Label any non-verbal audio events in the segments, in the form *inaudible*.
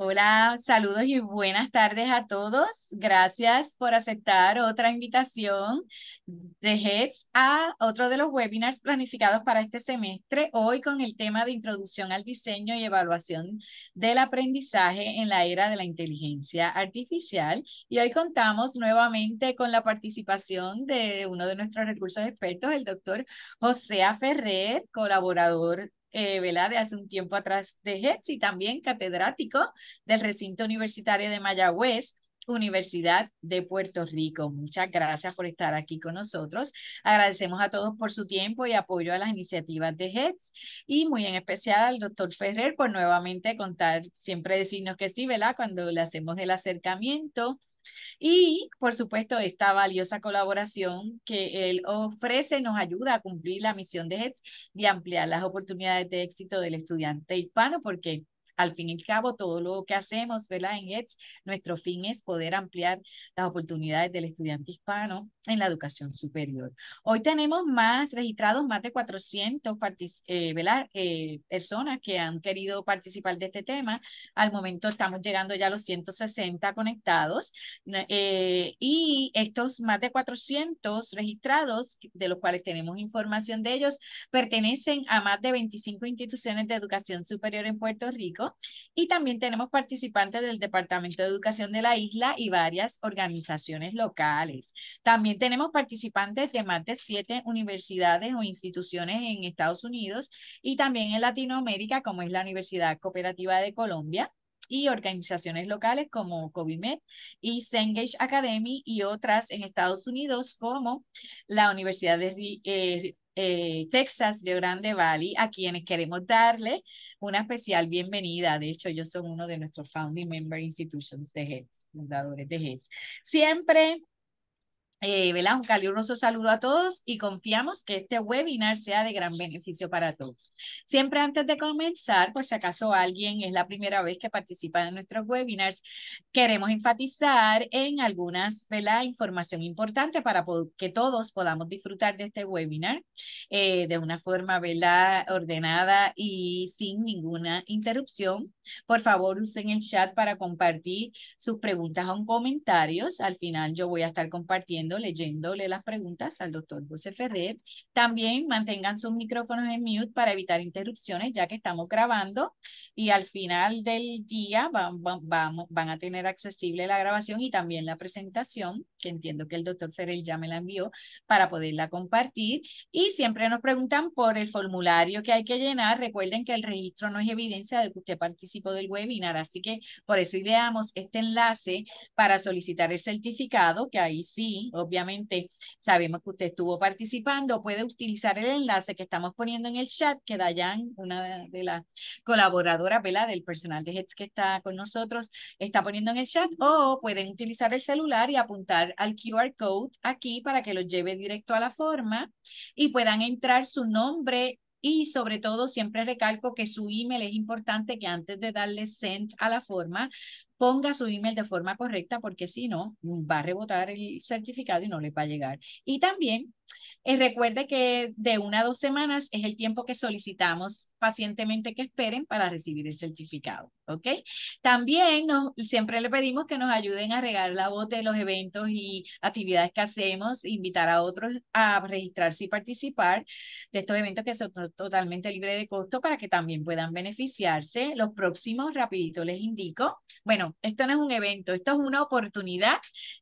Hola, saludos y buenas tardes a todos. Gracias por aceptar otra invitación de HEADS a otro de los webinars planificados para este semestre, hoy con el tema de introducción al diseño y evaluación del aprendizaje en la era de la inteligencia artificial. Y hoy contamos nuevamente con la participación de uno de nuestros recursos expertos, el doctor José Ferrer, colaborador eh, De hace un tiempo atrás de Hets y también catedrático del recinto universitario de Mayagüez. Universidad de Puerto Rico. Muchas gracias por estar aquí con nosotros. Agradecemos a todos por su tiempo y apoyo a las iniciativas de HEDS y muy en especial al doctor Ferrer por nuevamente contar, siempre decirnos que sí, ¿verdad? Cuando le hacemos el acercamiento y, por supuesto, esta valiosa colaboración que él ofrece nos ayuda a cumplir la misión de HEDS de ampliar las oportunidades de éxito del estudiante hispano, porque al fin y al cabo, todo lo que hacemos, ¿verdad? En ETS, nuestro fin es poder ampliar las oportunidades del estudiante hispano en la educación superior. Hoy tenemos más registrados, más de 400 eh, eh, personas que han querido participar de este tema. Al momento estamos llegando ya a los 160 conectados eh, y estos más de 400 registrados, de los cuales tenemos información de ellos, pertenecen a más de 25 instituciones de educación superior en Puerto Rico y también tenemos participantes del Departamento de Educación de la isla y varias organizaciones locales. También tenemos participantes de más de siete universidades o instituciones en Estados Unidos y también en Latinoamérica, como es la Universidad Cooperativa de Colombia y organizaciones locales como COVIMED y Cengage Academy y otras en Estados Unidos como la Universidad de eh, eh, Texas de Grande Valley, a quienes queremos darle una especial bienvenida. De hecho, yo soy uno de nuestros founding member institutions de HEDS, fundadores de HEDS. Siempre eh, Un caluroso saludo a todos y confiamos que este webinar sea de gran beneficio para todos. Siempre antes de comenzar, por si acaso alguien es la primera vez que participa en nuestros webinars, queremos enfatizar en algunas, ¿verdad? Información importante para que todos podamos disfrutar de este webinar eh, de una forma, ¿verdad? Ordenada y sin ninguna interrupción. Por favor, usen el chat para compartir sus preguntas o comentarios. Al final yo voy a estar compartiendo leyéndole las preguntas al doctor José Ferrer. También mantengan sus micrófonos en mute para evitar interrupciones, ya que estamos grabando y al final del día van, van, van a tener accesible la grabación y también la presentación que entiendo que el doctor Ferrell ya me la envió para poderla compartir. Y siempre nos preguntan por el formulario que hay que llenar. Recuerden que el registro no es evidencia de que usted participó del webinar, así que por eso ideamos este enlace para solicitar el certificado, que ahí sí, obviamente sabemos que usted estuvo participando. Puede utilizar el enlace que estamos poniendo en el chat, que Dayan, una de las colaboradoras del personal de HEDS que está con nosotros, está poniendo en el chat, o pueden utilizar el celular y apuntar al QR code aquí para que lo lleve directo a la forma y puedan entrar su nombre y sobre todo, siempre recalco que su email es importante que antes de darle send a la forma, ponga su email de forma correcta porque si no, va a rebotar el certificado y no le va a llegar. Y también y eh, recuerde que de una a dos semanas es el tiempo que solicitamos pacientemente que esperen para recibir el certificado, ¿ok? También nos, siempre le pedimos que nos ayuden a regar la voz de los eventos y actividades que hacemos, invitar a otros a registrarse y participar de estos eventos que son totalmente libres de costo para que también puedan beneficiarse. Los próximos, rapidito les indico. Bueno, esto no es un evento, esto es una oportunidad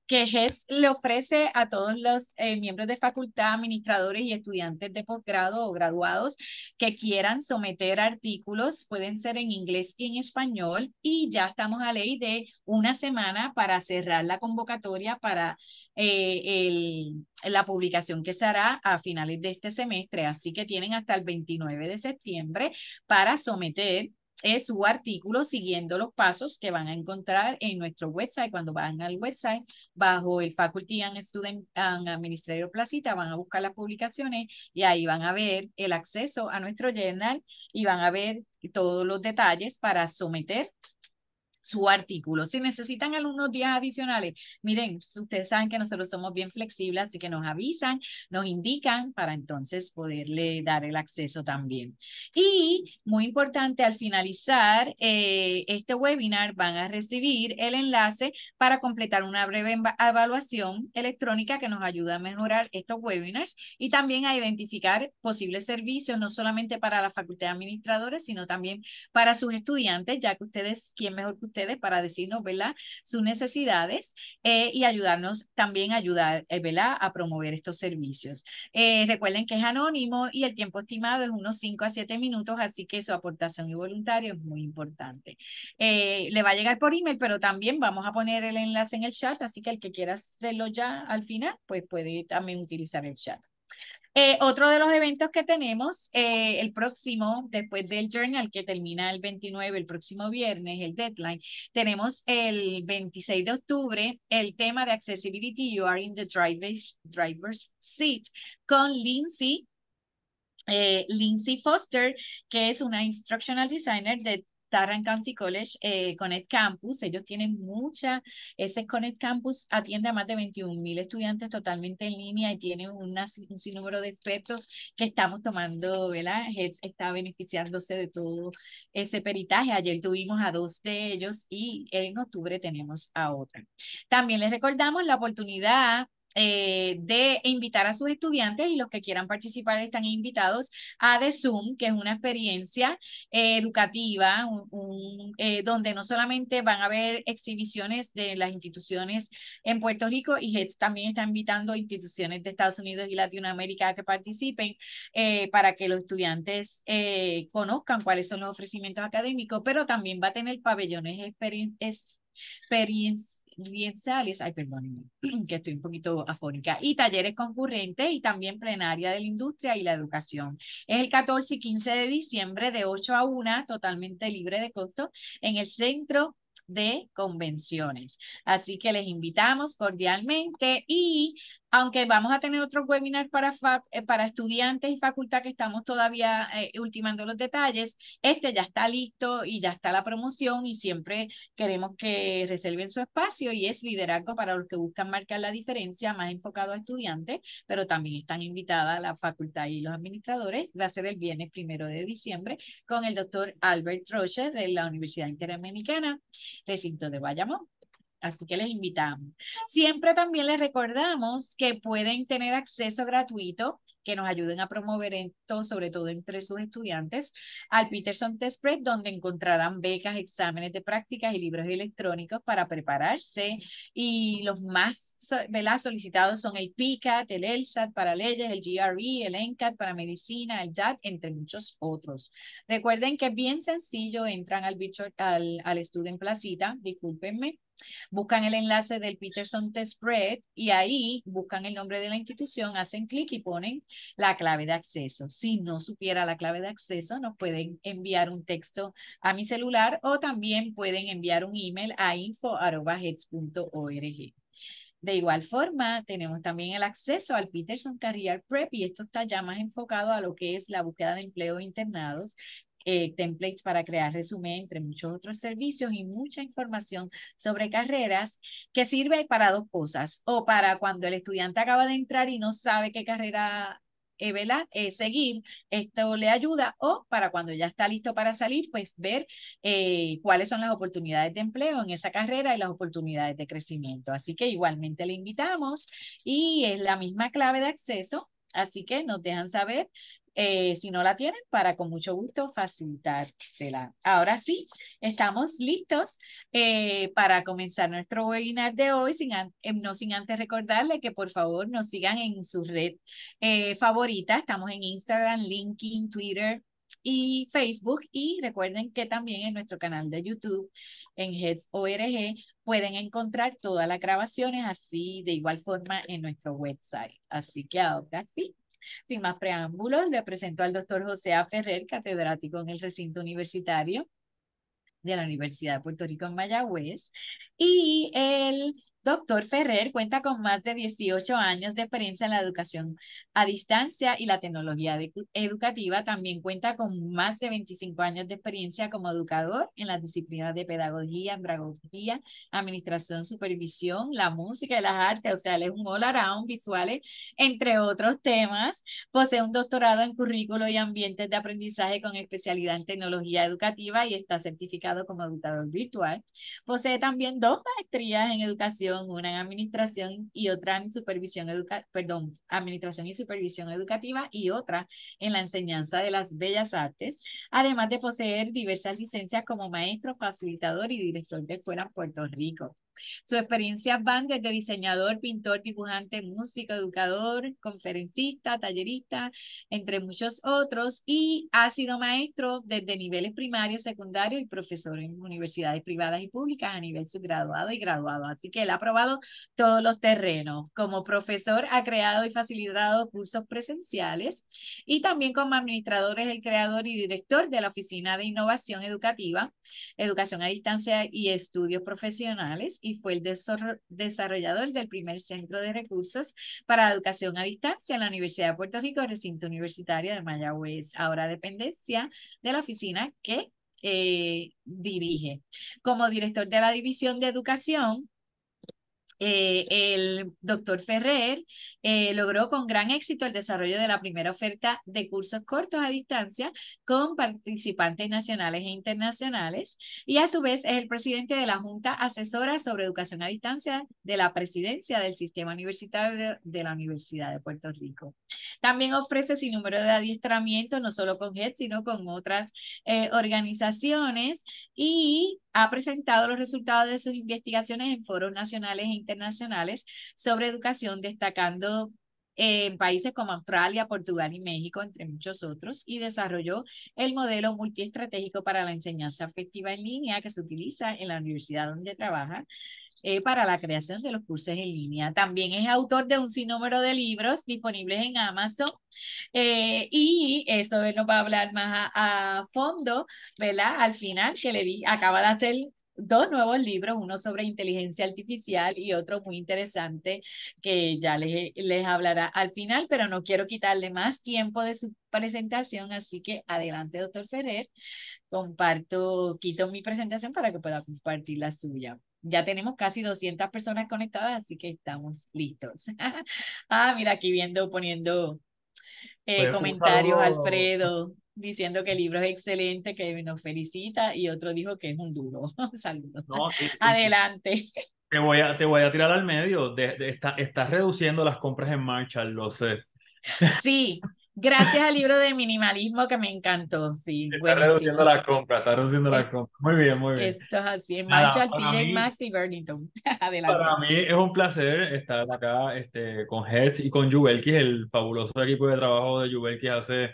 que GES le ofrece a todos los eh, miembros de facultad administradores y estudiantes de posgrado o graduados que quieran someter artículos, pueden ser en inglés y en español. Y ya estamos a ley de una semana para cerrar la convocatoria para eh, la publicación que se hará a finales de este semestre. Así que tienen hasta el 29 de septiembre para someter es su artículo siguiendo los pasos que van a encontrar en nuestro website. Cuando van al website, bajo el Faculty and Student and Administrator Placita, van a buscar las publicaciones y ahí van a ver el acceso a nuestro journal y van a ver todos los detalles para someter su artículo. Si necesitan algunos días adicionales, miren, ustedes saben que nosotros somos bien flexibles, así que nos avisan, nos indican para entonces poderle dar el acceso también. Y muy importante, al finalizar eh, este webinar van a recibir el enlace para completar una breve evaluación electrónica que nos ayuda a mejorar estos webinars y también a identificar posibles servicios, no solamente para la Facultad de Administradores, sino también para sus estudiantes, ya que ustedes, ¿quién mejor que para decirnos, ¿verdad?, sus necesidades eh, y ayudarnos también a ayudar, eh, ¿verdad?, a promover estos servicios. Eh, recuerden que es anónimo y el tiempo estimado es unos 5 a 7 minutos, así que su aportación y voluntario es muy importante. le va a llegar por email, pero también vamos a poner el enlace en el chat, así que el que quiera hacerlo ya al final, pues puede también utilizar el chat. Eh, otro de los eventos que tenemos, eh, el próximo, después del journal que termina el 29, el próximo viernes, el deadline, tenemos el 26 de octubre el tema de Accessibility, You Are in the driver's, driver's Seat, con Lindsay eh, Lindsay Foster, que es una instructional designer de Tarrant County College eh, Connect Campus. Ellos tienen mucha, ese Connect Campus atiende a más de 21 mil estudiantes totalmente en línea y tiene un sinnúmero de expertos que estamos tomando, ¿verdad? está beneficiándose de todo ese peritaje. Ayer tuvimos a dos de ellos y en octubre tenemos a otra. También les recordamos la oportunidad eh, de invitar a sus estudiantes y los que quieran participar están invitados a The Zoom, que es una experiencia eh, educativa eh, donde no solamente van a haber exhibiciones de las instituciones en Puerto Rico y HEDS también está invitando a instituciones de Estados Unidos y Latinoamérica a que participen para que los estudiantes conozcan cuáles son los ofrecimientos académicos, pero también va a tener pabellones experiencias experien Bien sales ay, perdónenme, *clears throat* que estoy un poquito afónica, y talleres concurrentes y también plenaria de la industria y la educación. Es el 14 y 15 de diciembre de 8 a 1, totalmente libre de costo, en el Centro de Convenciones. Así que les invitamos cordialmente y aunque vamos a tener otro webinar para, eh, para estudiantes y facultad que estamos todavía eh, ultimando los detalles, este ya está listo y ya está la promoción y siempre queremos que reserven su espacio y es liderazgo para los que buscan marcar la diferencia, más enfocado a estudiantes, pero también están invitadas la facultad y los administradores. Va a ser el viernes primero de diciembre con el doctor Albert Trocher de la Universidad Interamericana, recinto de Bayamón. Así que les invitamos. Siempre también les recordamos que pueden tener acceso gratuito que nos ayuden a promover esto, sobre todo entre sus estudiantes, al Peterson Test Prep, donde encontrarán becas, exámenes de prácticas y libros electrónicos para prepararse. Y los más solicitados son el PCAT, el ELSAT para leyes, el GRE, el ENCAT para medicina, el JAT, entre muchos otros. Recuerden que es bien sencillo, entran al, al, al Student Placita, discúlpenme, buscan el enlace del Peterson Test Prep y ahí buscan el nombre de la institución, hacen clic y ponen la clave de acceso. Si no supiera la clave de acceso, nos pueden enviar un texto a mi celular o también pueden enviar un email a info.org. De igual forma, tenemos también el acceso al Peterson Career Prep y esto está ya más enfocado a lo que es la búsqueda de empleo e internados, eh, templates para crear resumen, entre muchos otros servicios y mucha información sobre carreras que sirve para dos cosas, o para cuando el estudiante acaba de entrar y no sabe qué carrera eh, eh seguir, esto le ayuda o para cuando ya está listo para salir, pues ver eh, cuáles son las oportunidades de empleo en esa carrera y las oportunidades de crecimiento. Así que igualmente le invitamos y es la misma clave de acceso. Así que nos dejan saber eh, si no la tienen, para con mucho gusto facilitársela. Ahora sí, estamos listos eh, para comenzar nuestro webinar de hoy, sin eh, no sin antes recordarle que por favor nos sigan en su red favorita. Estamos en Instagram, LinkedIn, Twitter, y Facebook. Y recuerden que también en nuestro canal de YouTube, en Heads ORG, pueden encontrar todas las grabaciones, así de igual forma en nuestro website. Así que ahora sin más preámbulos, le presento al doctor José A. Ferrer, catedrático en el recinto universitario de la Universidad de Puerto Rico en Mayagüez, y el... Doctor Ferrer cuenta con más de 18 años de experiencia en la educación a distancia y la tecnología educativa. También cuenta con más de 25 años de experiencia como educador en las disciplinas de pedagogía, andragogía, administración, supervisión, la música y las artes. O sea, es un all-around visuales, entre otros temas. Posee un doctorado en currículo y ambientes de aprendizaje con especialidad en tecnología educativa y está certificado como educador virtual. Posee también dos maestrías en educación una en administración y otra supervisión perdón, administración y supervisión educativa y otra en la enseñanza de las bellas artes, además de poseer diversas licencias como maestro, facilitador y director de escuela en Puerto Rico. Sus experiencias van desde diseñador, pintor, dibujante, músico, educador, conferencista, tallerista, entre muchos otros, y ha sido maestro desde niveles primarios, secundarios y profesor en universidades privadas y públicas a nivel subgraduado y graduado. Así que él ha probado todos los terrenos. Como profesor ha creado y facilitado cursos presenciales y también como administrador es el creador y director de la Oficina de Innovación Educativa, Educación a Distancia y Estudios Profesionales y fue el desarrollador del primer centro de recursos para educación a distancia en la Universidad de Puerto Rico, recinto universitario de Mayagüez, ahora dependencia de la oficina que eh, dirige. Como director de la División de Educación, eh, el doctor Ferrer eh, logró con gran éxito el desarrollo de la primera oferta de cursos cortos a distancia con participantes nacionales e internacionales y a su vez es el presidente de la Junta Asesora sobre Educación a Distancia de la Presidencia del Sistema Universitario de la Universidad de Puerto Rico. También ofrece sin número de adiestramiento, no solo con GED, sino con otras eh, organizaciones y ha presentado los resultados de sus investigaciones en foros nacionales e internacionales sobre educación, destacando en eh, países como Australia, Portugal y México, entre muchos otros, y desarrolló el modelo multiestratégico para la enseñanza afectiva en línea que se utiliza en la universidad donde trabaja eh, para la creación de los cursos en línea. También es autor de un sinnúmero de libros disponibles en Amazon eh, y eso nos va a hablar más a, fondo, ¿verdad? Al final, que le di, acaba de hacer dos nuevos libros, uno sobre inteligencia artificial y otro muy interesante que ya les, les hablará al final, pero no quiero quitarle más tiempo de su presentación, así que adelante, doctor Ferrer, comparto, quito mi presentación para que pueda compartir la suya. Ya tenemos casi 200 personas conectadas, así que estamos listos. *laughs* ah, mira, aquí viendo, poniendo eh, pues, comentarios, Alfredo diciendo que el libro es excelente, que nos felicita y otro dijo que es un duro. *laughs* Saludos. Adelante. Te voy, a, te voy a tirar al medio. De, Estás reduciendo las compras en marcha, lo sé. Sí, gracias al libro de minimalismo que me encantó. Sí, está reduciendo las compras, está reduciendo las eh, compras. Muy bien, muy bien. Eso es así. En marcha, TJ Maxx y Burnington. *laughs* Adelante. Para mí es un placer estar acá este, con Hertz y con Jubelkis, el fabuloso equipo de trabajo de Jubelkis hace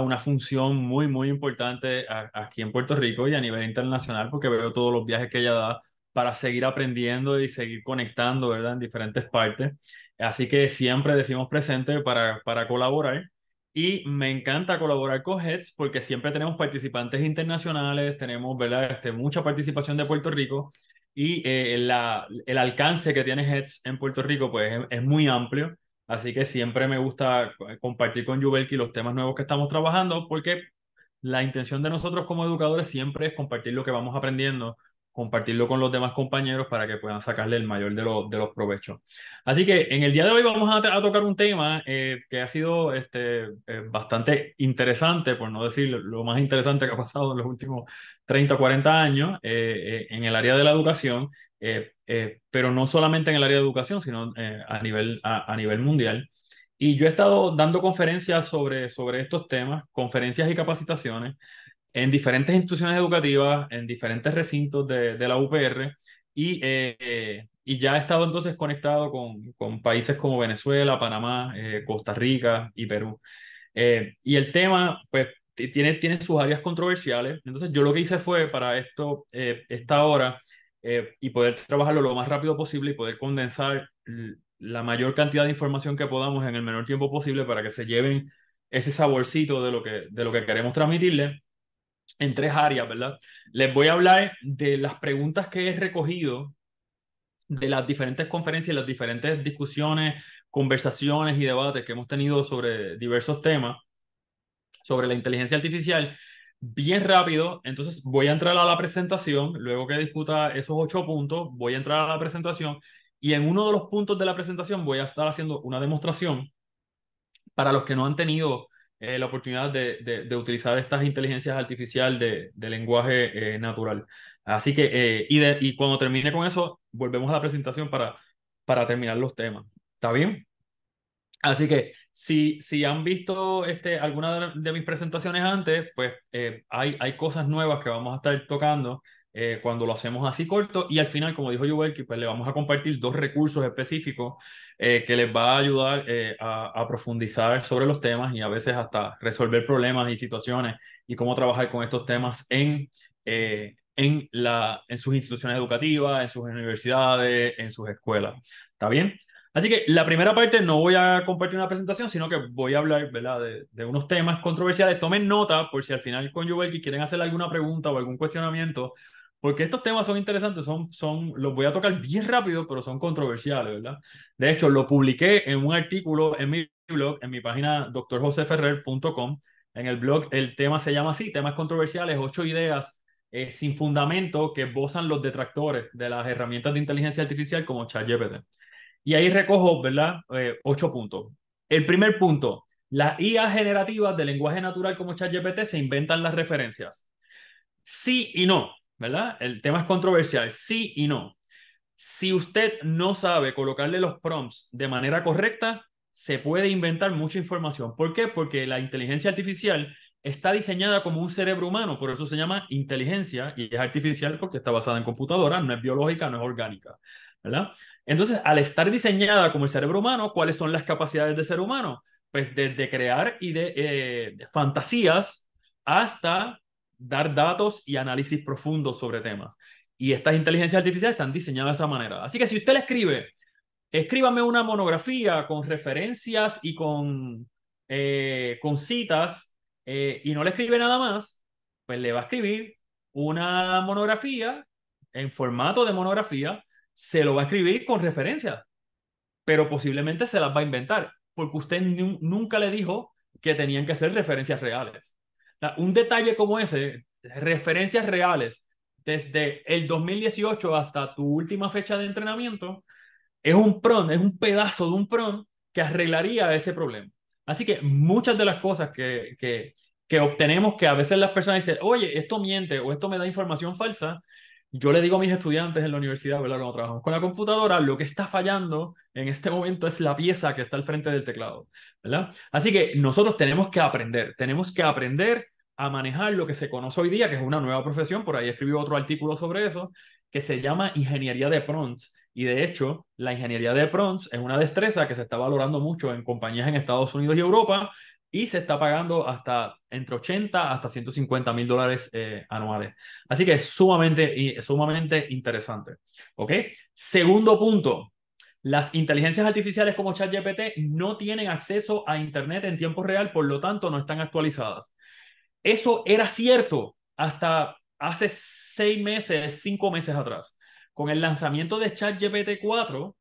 una función muy, muy importante aquí en Puerto Rico y a nivel internacional, porque veo todos los viajes que ella da para seguir aprendiendo y seguir conectando, ¿verdad? En diferentes partes. Así que siempre decimos presente para, para colaborar. Y me encanta colaborar con HEDS porque siempre tenemos participantes internacionales, tenemos ¿verdad? Este, mucha participación de Puerto Rico y eh, la, el alcance que tiene Heads en Puerto Rico pues, es muy amplio. Así que siempre me gusta eh, compartir con jubelki los temas nuevos que estamos trabajando porque la intención de nosotros como educadores siempre es compartir lo que vamos aprendiendo, compartirlo con los demás compañeros para que puedan sacarle el mayor de, los de los provechos. Así que en el día de hoy vamos a, tocar un tema eh, que ha sido este, eh, bastante interesante, por no decir lo más interesante que ha pasado en los últimos 30 o 40 años en el área de la educación, eh, eh, pero no solamente en el área de educación, sino eh, a, nivel, a, nivel mundial. Y yo he estado dando conferencias sobre, sobre estos temas, conferencias y capacitaciones en diferentes instituciones educativas, en diferentes recintos de, de la UPR, y, y ya he estado entonces conectado con, con países como Venezuela, Panamá, Costa Rica y Perú. y el tema, pues, tiene, tiene sus áreas controversiales. Entonces, yo lo que hice fue para esto, esta hora, eh, y poder trabajarlo lo más rápido posible y poder condensar la mayor cantidad de información que podamos en el menor tiempo posible para que se lleven ese saborcito de lo que, de lo que queremos transmitirle en tres áreas, ¿verdad? Les voy a hablar de las preguntas que he recogido de las diferentes conferencias las diferentes discusiones, conversaciones y debates que hemos tenido sobre diversos temas, sobre la inteligencia artificial, bien rápido, entonces voy a entrar a la presentación, luego que discuta esos ocho puntos, voy a entrar a la presentación y en uno de los puntos de la presentación voy a estar haciendo una demostración para los que no han tenido eh, la oportunidad de, utilizar estas inteligencias artificiales de, lenguaje eh, natural. Así que, eh, y, y, cuando termine con eso, volvemos a la presentación para, para terminar los temas. ¿Está bien? Así que si, si han visto este, alguna de, mis presentaciones antes, pues eh, hay, hay cosas nuevas que vamos a estar tocando eh, cuando lo hacemos así corto y al final, como dijo Yuvelki, pues le vamos a compartir dos recursos específicos eh, que les va a ayudar a, a, profundizar sobre los temas y a veces hasta resolver problemas y situaciones y cómo trabajar con estos temas en, en, la, en sus instituciones educativas, en sus universidades, en sus escuelas. ¿Está bien? Así que la primera parte no voy a compartir una presentación, sino que voy a hablar ¿verdad? De, unos temas controversiales. Tomen nota por si al final con Jovelki quieren hacer alguna pregunta o algún cuestionamiento, porque estos temas son interesantes, son, son, los voy a tocar bien rápido, pero son controversiales, ¿verdad? De hecho, lo publiqué en un artículo en mi blog, en mi página drjoseferrer.com. En el blog el tema se llama así, temas controversiales, ocho ideas eh, sin fundamento que bozan los detractores de las herramientas de inteligencia artificial como ChatGPT. Y ahí recojo, ¿verdad? Eh, ocho puntos. El primer punto, las IA generativas de lenguaje natural como ChatGPT se inventan las referencias. Sí y no, ¿verdad? El tema es controversial, sí y no. Si usted no sabe colocarle los prompts de manera correcta, se puede inventar mucha información. ¿Por qué? Porque la inteligencia artificial está diseñada como un cerebro humano, por eso se llama inteligencia y es artificial porque está basada en computadora. no es biológica, no es orgánica. ¿verdad? Entonces, al estar diseñada como el cerebro humano, ¿cuáles son las capacidades del ser humano? Pues desde crear y eh, de, fantasías hasta dar datos y análisis profundos sobre temas. Y estas inteligencias artificiales están diseñadas de esa manera. Así que si usted le escribe, escríbame una monografía con referencias y con, eh, con citas eh, y no le escribe nada más, pues le va a escribir una monografía en formato de monografía se lo va a escribir con referencias, pero posiblemente se las va a inventar, porque usted nunca le dijo que tenían que ser referencias reales. Un detalle como ese, referencias reales, desde el 2018 hasta tu última fecha de entrenamiento, es un PRON, es un pedazo de un PRON que arreglaría ese problema. Así que muchas de las cosas que, que, que obtenemos que a veces las personas dicen, oye, esto miente o esto me da información falsa, yo le digo a mis estudiantes en la universidad, ¿verdad? Cuando trabajamos con la computadora, lo que está fallando en este momento es la pieza que está al frente del teclado, ¿verdad? Así que nosotros tenemos que aprender, tenemos que aprender a manejar lo que se conoce hoy día, que es una nueva profesión, por ahí escribí otro artículo sobre eso, que se llama ingeniería de prompts. Y de hecho, la ingeniería de prompts es una destreza que se está valorando mucho en compañías en Estados Unidos y Europa y se está pagando hasta entre 80 hasta 150 mil dólares eh, anuales. Así que es sumamente, sumamente interesante. ¿Ok? Segundo punto. Las inteligencias artificiales como ChatGPT no tienen acceso a Internet en tiempo real, por lo tanto no están actualizadas. Eso era cierto hasta hace seis meses, cinco meses atrás. Con el lanzamiento de ChatGPT 4,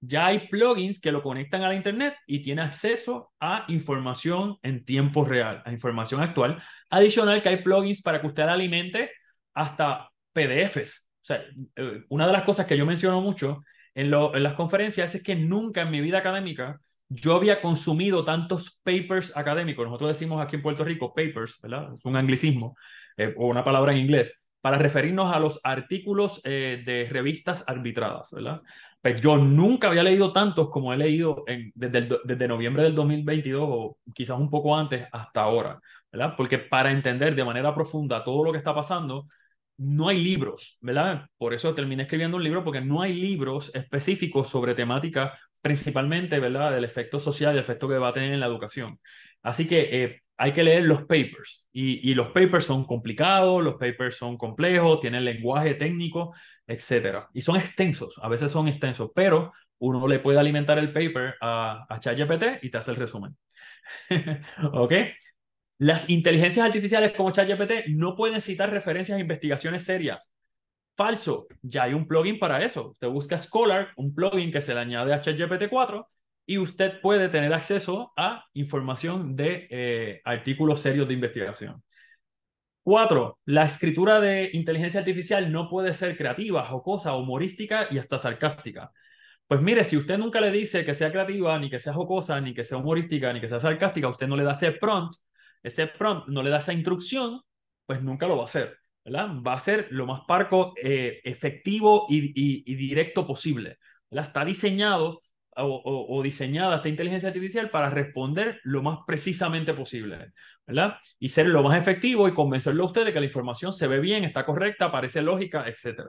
ya hay plugins que lo conectan a la Internet y tiene acceso a información en tiempo real, a información actual. Adicional que hay plugins para que usted alimente hasta PDFs. O sea, eh, una de las cosas que yo menciono mucho en, las conferencias es que nunca en mi vida académica yo había consumido tantos papers académicos. Nosotros decimos aquí en Puerto Rico papers, ¿verdad? Es un anglicismo eh, o una palabra en inglés para referirnos a los artículos eh, de revistas arbitradas, ¿verdad? Pues yo nunca había leído tantos como he leído en, desde, desde noviembre del 2022 o quizás un poco antes hasta ahora, ¿verdad? Porque para entender de manera profunda todo lo que está pasando, no hay libros, ¿verdad? Por eso terminé escribiendo un libro, porque no hay libros específicos sobre temática, principalmente, ¿verdad?, del efecto social y el efecto que va a tener en la educación. Así que eh, hay que leer los papers y, los papers son complicados, los papers son complejos, tienen lenguaje técnico, etcétera. Y son extensos, a veces son extensos, pero uno le puede alimentar el paper a, a ChatGPT y te hace el resumen. *laughs* ¿Ok? Las inteligencias artificiales como ChatGPT no pueden citar referencias a investigaciones serias. Falso, ya hay un plugin para eso. Te busca Scholar, un plugin que se le añade a ChatGPT 4 y usted puede tener acceso a información de eh, artículos serios de investigación. Cuatro, la escritura de inteligencia artificial no puede ser creativa, jocosa, humorística y hasta sarcástica. Pues mire, si usted nunca le dice que sea creativa, ni que sea jocosa, ni que sea humorística, ni que sea sarcástica, usted no le da ese prompt, ese prompt no le da esa instrucción, pues nunca lo va a hacer, ¿verdad? Va a ser lo más parco, eh, efectivo y, directo posible. Está diseñado o, diseñada esta inteligencia artificial para responder lo más precisamente posible, ¿verdad? Y ser lo más efectivo y convencerlo a usted de que la información se ve bien, está correcta, parece lógica, etc.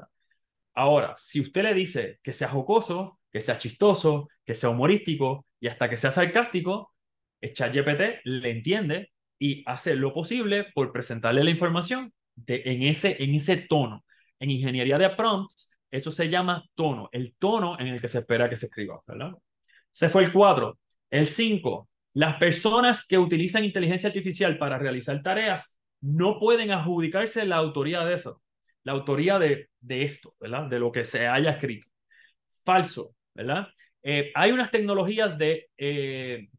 Ahora, si usted le dice que sea jocoso, que sea chistoso, que sea humorístico y hasta que sea sarcástico, eh, ChatGPT le entiende y hace lo posible por presentarle la información en, ese, en ese tono. En ingeniería de prompts eso se llama tono, el tono en el que se espera que se escriba, ¿verdad? Se fue el cuatro. El cinco. Las personas que utilizan inteligencia artificial para realizar tareas no pueden adjudicarse la autoría de eso, la autoría de, de esto, ¿verdad? De lo que se haya escrito. Falso, ¿verdad? Eh, hay unas tecnologías de, eh,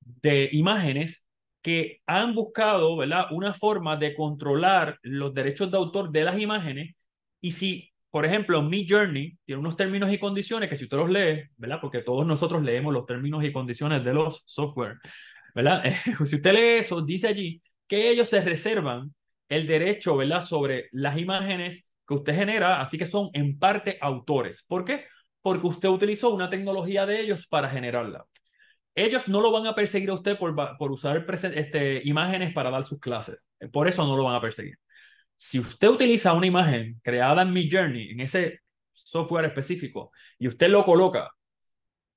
de imágenes que han buscado, ¿verdad? Una forma de controlar los derechos de autor de las imágenes y si por ejemplo, Mi Journey tiene unos términos y condiciones que si usted los lee, ¿verdad? Porque todos nosotros leemos los términos y condiciones de los software, ¿verdad? *laughs* Eh, si usted lee eso, dice allí que ellos se reservan el derecho, ¿verdad? Sobre las imágenes que usted genera, así que son en parte autores. ¿Por qué? Porque usted utilizó una tecnología de ellos para generarla. Ellos no lo van a perseguir a usted por, por usar este, imágenes para dar sus clases. Por eso no lo van a perseguir. Si usted utiliza una imagen creada en Mi Journey, en ese software específico, y usted lo coloca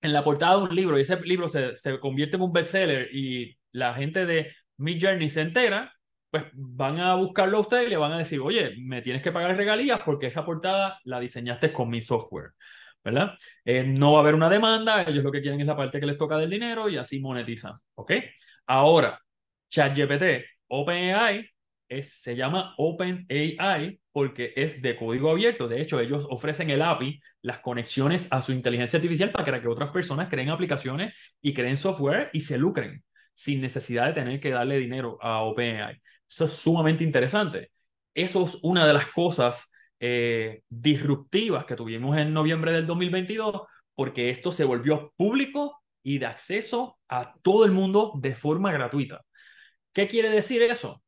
en la portada de un libro y ese libro se, convierte en un bestseller y la gente de Mi Journey se entera, pues van a buscarlo a usted y le van a decir, oye, me tienes que pagar regalías porque esa portada la diseñaste con mi software, ¿verdad? Eh, no va a haber una demanda, ellos lo que quieren es la parte que les toca del dinero y así monetizan, ¿ok? Ahora, ChatGPT, OpenAI se llama OpenAI porque es de código abierto. De hecho, ellos ofrecen el API, las conexiones a su inteligencia artificial para que otras personas creen aplicaciones y creen software y se lucren sin necesidad de tener que darle dinero a OpenAI. Eso es sumamente interesante. Eso es una de las cosas eh, disruptivas que tuvimos en noviembre del 2022 porque esto se volvió público y de acceso a todo el mundo de forma gratuita. ¿Qué quiere decir eso?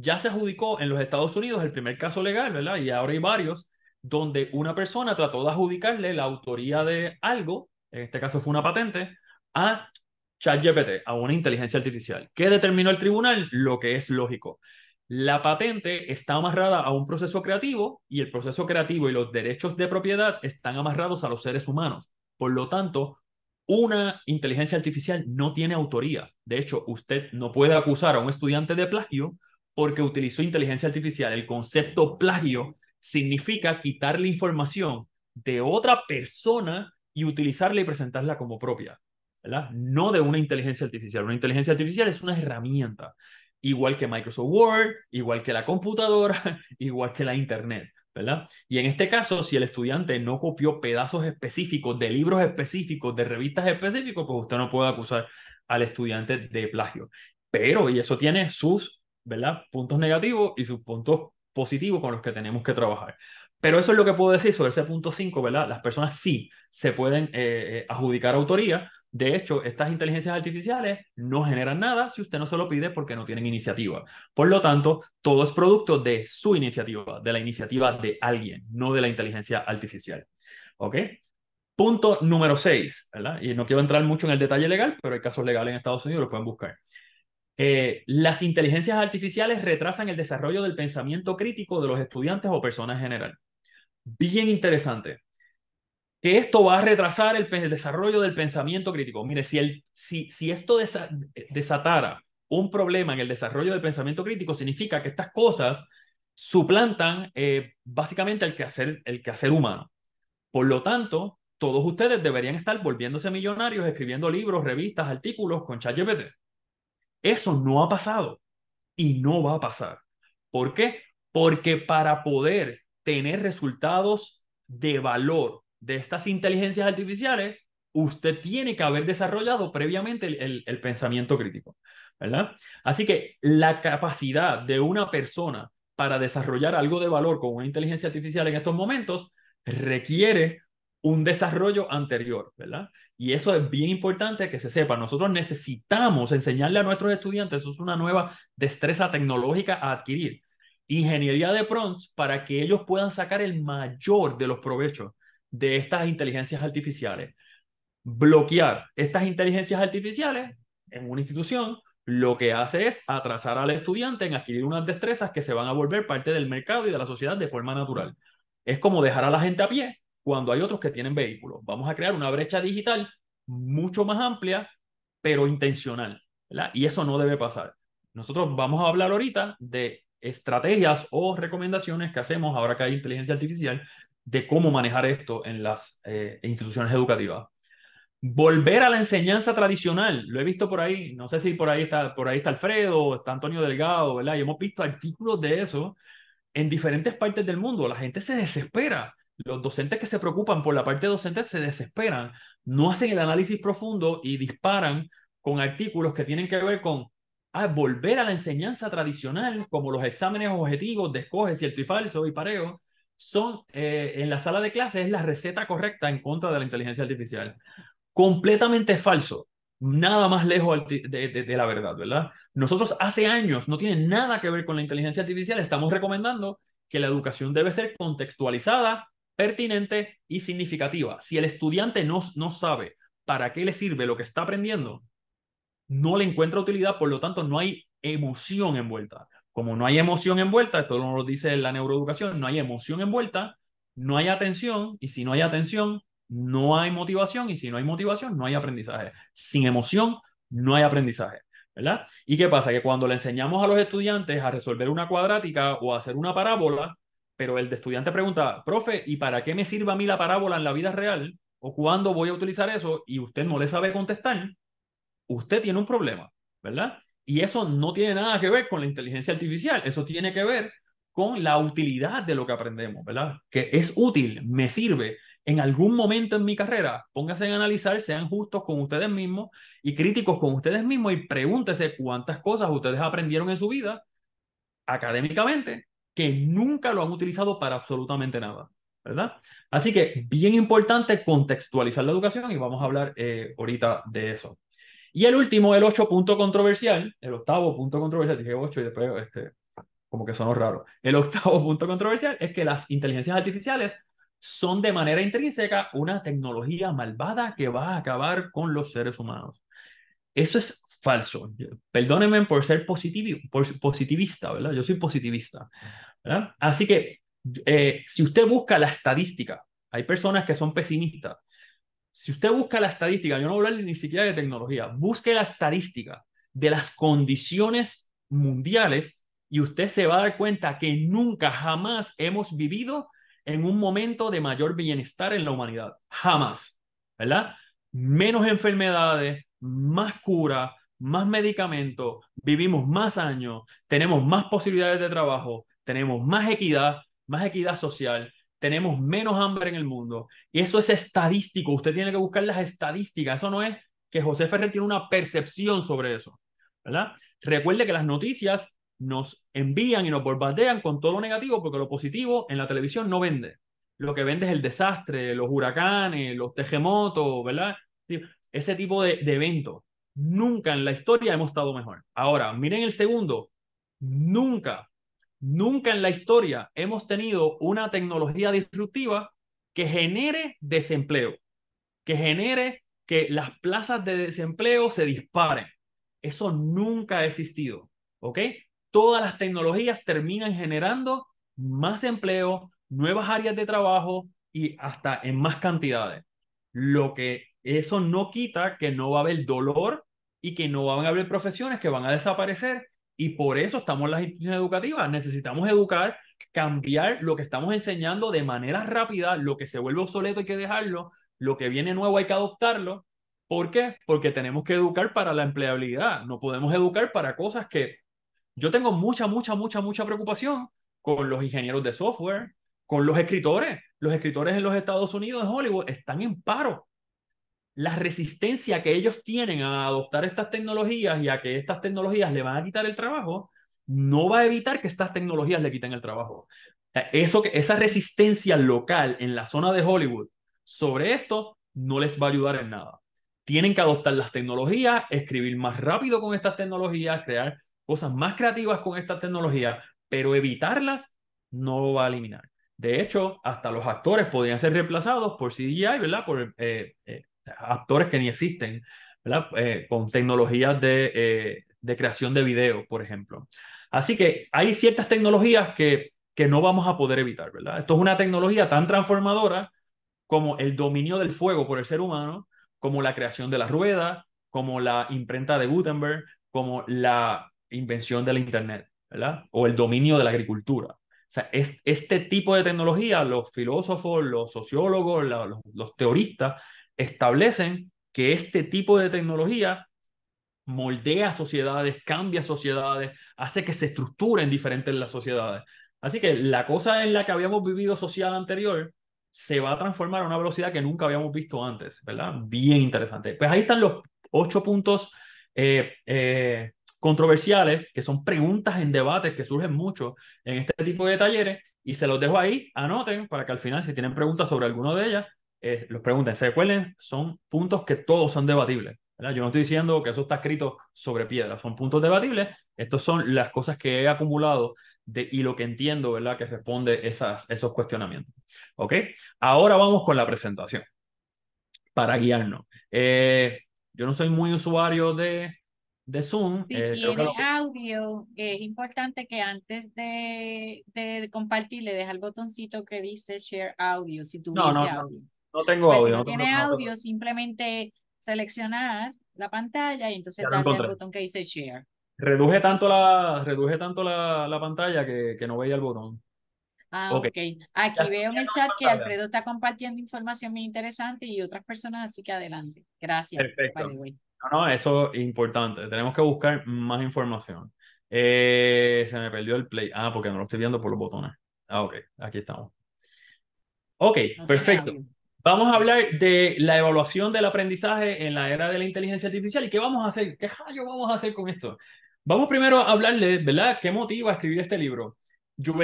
ya se adjudicó en los Estados Unidos el primer caso legal, ¿verdad? Y ahora hay varios donde una persona trató de adjudicarle la autoría de algo, en este caso fue una patente, a ChatGPT, a una inteligencia artificial. ¿Qué determinó el tribunal? Lo que es lógico. La patente está amarrada a un proceso creativo y el proceso creativo y los derechos de propiedad están amarrados a los seres humanos. Por lo tanto, una inteligencia artificial no tiene autoría. De hecho, usted no puede acusar a un estudiante de plagio porque utilizó inteligencia artificial. El concepto plagio significa quitar la información de otra persona y utilizarla y presentarla como propia, ¿verdad? No de una inteligencia artificial. Una inteligencia artificial es una herramienta, igual que Microsoft Word, igual que la computadora, *laughs* igual que la Internet. ¿verdad? Y en este caso, si el estudiante no copió pedazos específicos de libros específicos, de revistas específicos, pues usted no puede acusar al estudiante de plagio. Pero, y eso tiene sus ¿verdad? puntos negativos y sus puntos positivos con los que tenemos que trabajar. Pero eso es lo que puedo decir sobre ese punto 5, ¿verdad? Las personas sí se pueden eh, eh, adjudicar autoría. De hecho, estas inteligencias artificiales no generan nada si usted no se lo pide porque no tienen iniciativa. Por lo tanto, todo es producto de su iniciativa, de la iniciativa de alguien, no de la inteligencia artificial. ¿Ok? Punto número 6, ¿verdad? Y no quiero entrar mucho en el detalle legal, pero hay casos legales en Estados Unidos, lo pueden buscar. Eh, las inteligencias artificiales retrasan el desarrollo del pensamiento crítico de los estudiantes o personas en general. Bien interesante. Que esto va a retrasar el, desarrollo del pensamiento crítico. Mire, si, esto desatara un problema en el desarrollo del pensamiento crítico, significa que estas cosas suplantan eh, básicamente el quehacer, el humano. Por lo tanto, todos ustedes deberían estar volviéndose millonarios escribiendo libros, revistas, artículos con ChatGPT. Eso no ha pasado y no va a pasar. ¿Por qué? Porque para poder tener resultados de valor de estas inteligencias artificiales, usted tiene que haber desarrollado previamente el, pensamiento crítico, ¿verdad? Así que la capacidad de una persona para desarrollar algo de valor con una inteligencia artificial en estos momentos requiere un desarrollo anterior, ¿verdad? Y eso es bien importante que se sepa. Nosotros necesitamos enseñarle a nuestros estudiantes, eso es una nueva destreza tecnológica a adquirir, ingeniería de prompts para que ellos puedan sacar el mayor de los provechos de estas inteligencias artificiales. Bloquear estas inteligencias artificiales en una institución lo que hace es atrasar al estudiante en adquirir unas destrezas que se van a volver parte del mercado y de la sociedad de forma natural. Es como dejar a la gente a pie cuando hay otros que tienen vehículos. Vamos a crear una brecha digital mucho más amplia, pero intencional. Y eso no debe pasar. Nosotros vamos a hablar ahorita de estrategias o recomendaciones que hacemos ahora que hay inteligencia artificial de cómo manejar esto en las eh, instituciones educativas. Volver a la enseñanza tradicional, lo he visto por ahí, no sé si por ahí está, por ahí está Alfredo, está Antonio Delgado, ¿verdad? Y hemos visto artículos de eso en diferentes partes del mundo. La gente se desespera los docentes que se preocupan por la parte docente se desesperan, no hacen el análisis profundo y disparan con artículos que tienen que ver con ah, volver a la enseñanza tradicional, como los exámenes objetivos de escoge, cierto y falso y pareo, son eh, en la sala de clases es la receta correcta en contra de la inteligencia artificial. Completamente falso, nada más lejos de, de la verdad, ¿verdad? Nosotros hace años no tiene nada que ver con la inteligencia artificial, estamos recomendando que la educación debe ser contextualizada pertinente y significativa. Si el estudiante no, no sabe para qué le sirve lo que está aprendiendo, no le encuentra utilidad, por lo tanto no hay emoción envuelta. Como no hay emoción envuelta, esto nos lo dice la neuroeducación, no hay emoción envuelta, no hay atención y si no hay atención, no hay motivación y si no hay motivación, no hay aprendizaje. Sin emoción, no hay aprendizaje. ¿verdad? ¿Y qué pasa? Que cuando le enseñamos a los estudiantes a resolver una cuadrática o a hacer una parábola, pero el de estudiante pregunta, profe, ¿y para qué me sirve a mí la parábola en la vida real? ¿O cuándo voy a utilizar eso? Y usted no le sabe contestar, usted tiene un problema, ¿verdad? Y eso no tiene nada que ver con la inteligencia artificial, eso tiene que ver con la utilidad de lo que aprendemos, ¿verdad? Que es útil, me sirve. En algún momento en mi carrera, póngase en analizar, sean justos con ustedes mismos y críticos con ustedes mismos y pregúntese cuántas cosas ustedes aprendieron en su vida académicamente que nunca lo han utilizado para absolutamente nada, ¿verdad? Así que bien importante contextualizar la educación y vamos a hablar eh, ahorita de eso. Y el último, el ocho punto controversial, el octavo punto controversial, dije ocho y después este, como que sonó raro. El octavo *laughs* punto controversial es que las inteligencias artificiales son de manera intrínseca una tecnología malvada que va a acabar con los seres humanos. Eso es falso. Perdónenme por ser por, positivista, ¿verdad? Yo soy positivista. Así que eh, si usted busca la estadística, hay personas que son pesimistas. Si usted busca la estadística, yo no voy a hablar ni siquiera de tecnología, busque la estadística de las condiciones mundiales y usted se va a dar cuenta que nunca, jamás hemos vivido en un momento de mayor bienestar en la humanidad. Jamás, ¿verdad? Menos enfermedades, más cura, más medicamentos, vivimos más años, tenemos más posibilidades de trabajo, tenemos más equidad, más equidad social, tenemos menos hambre en el mundo. Y eso es estadístico, usted tiene que buscar las estadísticas, eso no es que José Ferrer tiene una percepción sobre eso, ¿verdad? Recuerde que las noticias nos envían y nos bombardean con todo lo negativo porque lo positivo en la televisión no vende. Lo que vende es el desastre, los huracanes, los terremotos, ¿verdad? Ese tipo de, de eventos. Nunca en la historia hemos estado mejor. Ahora, miren el segundo. Nunca Nunca en la historia hemos tenido una tecnología disruptiva que genere desempleo, que genere que las plazas de desempleo se disparen. Eso nunca ha existido, ¿ok? Todas las tecnologías terminan generando más empleo, nuevas áreas de trabajo y hasta en más cantidades. Lo que eso no quita que no va a haber dolor y que no van a haber profesiones que van a desaparecer y por eso estamos las instituciones educativas. Necesitamos educar, cambiar lo que estamos enseñando de manera rápida, lo que se vuelve obsoleto hay que dejarlo, lo que viene nuevo hay que adoptarlo. ¿Por qué? Porque tenemos que educar para la empleabilidad, no podemos educar para cosas que yo tengo mucha, mucha, mucha, mucha preocupación con los ingenieros de software, con los escritores. Los escritores en los Estados Unidos, en Hollywood, están en paro la resistencia que ellos tienen a adoptar estas tecnologías y a que estas tecnologías le van a quitar el trabajo, no va a evitar que estas tecnologías le quiten el trabajo. Eso, esa resistencia local en la zona de Hollywood sobre esto no les va a ayudar en nada. Tienen que adoptar las tecnologías, escribir más rápido con estas tecnologías, crear cosas más creativas con estas tecnologías, pero evitarlas no lo va a eliminar. De hecho, hasta los actores podrían ser reemplazados por CGI, ¿verdad? Por eh, eh, actores que ni existen, ¿verdad? Eh, con tecnologías de, eh, de, creación de video, por ejemplo. Así que hay ciertas tecnologías que, que no vamos a poder evitar, ¿verdad? Esto es una tecnología tan transformadora como el dominio del fuego por el ser humano, como la creación de la rueda, como la imprenta de Gutenberg, como la invención del Internet, ¿verdad? O el dominio de la agricultura. O sea, es, este tipo de tecnología, los filósofos, los sociólogos, los, los, teoristas establecen que este tipo de tecnología moldea sociedades, cambia sociedades, hace que se estructuren diferentes las sociedades. Así que la cosa en la que habíamos vivido social anterior se va a transformar a una velocidad que nunca habíamos visto antes, ¿verdad? Bien interesante. Pues ahí están los ocho puntos eh, eh, controversiales, que son preguntas en debates que surgen mucho en este tipo de talleres, y se los dejo ahí, anoten para que al final si tienen preguntas sobre alguno de ellas, eh, los los preguntan, SQL son puntos que todos son debatibles. ¿verdad? Yo no estoy diciendo que eso está escrito sobre piedra, son puntos debatibles. Estas son las cosas que he acumulado de, y lo que entiendo, ¿verdad? Que responde esas, esos cuestionamientos. ¿Ok? Ahora vamos con la presentación para guiarnos. Eh, yo no soy muy usuario de, de Zoom. Si eh, tiene audio, es importante que antes de, de compartir le dejes el botoncito que dice Share Audio, si tú no, No. Pues, no tengo audio. Si no tiene audio, simplemente seleccionar la pantalla y entonces darle al botón que dice share. Reduje tanto la, reduje tanto la, pantalla que, que, no veía el botón. Ah, ok. Aquí veo en el chat que Alfredo está compartiendo información muy interesante y otras personas, así que adelante. Gracias. Perfecto. No, no, eso es importante. Tenemos que buscar más información. Eh, se me perdió el play. Ah, porque no lo estoy viendo por los botones. Ah, ok. Aquí estamos. Ok, perfecto. Vamos a hablar de la evaluación del aprendizaje en la era de la inteligencia artificial y qué vamos a hacer, qué rayos vamos a hacer con esto. Vamos primero a hablarle, ¿verdad? ¿Qué motiva a escribir este libro?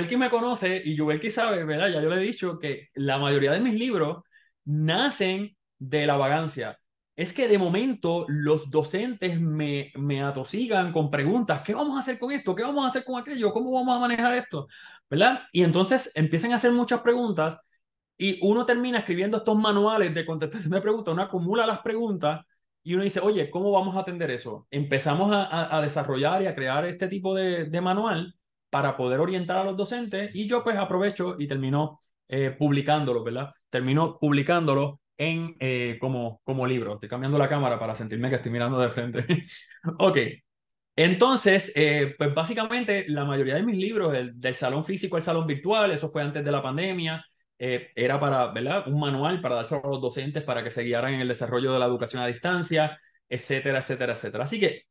que me conoce y que sabe, ¿verdad? Ya yo le he dicho que la mayoría de mis libros nacen de la vagancia. Es que de momento los docentes me, me atosigan con preguntas, ¿qué vamos a hacer con esto? ¿Qué vamos a hacer con aquello? ¿Cómo vamos a manejar esto? ¿Verdad? Y entonces empiezan a hacer muchas preguntas y uno termina escribiendo estos manuales de contestación de preguntas, uno acumula las preguntas y uno dice, oye, ¿cómo vamos a atender eso? Empezamos a, desarrollar y a crear este tipo de, manual para poder orientar a los docentes y yo pues aprovecho y termino eh, publicándolo, ¿verdad? Termino publicándolo en, eh, como, como libro. Estoy cambiando la cámara para sentirme que estoy mirando de frente. *laughs* ok, entonces, eh, pues básicamente la mayoría de mis libros, del salón físico al salón virtual, eso fue antes de la pandemia, eh, era para, ¿verdad? Un manual para darse a los docentes para que se guiaran en el desarrollo de la educación a distancia, etcétera, etcétera, etcétera. Así que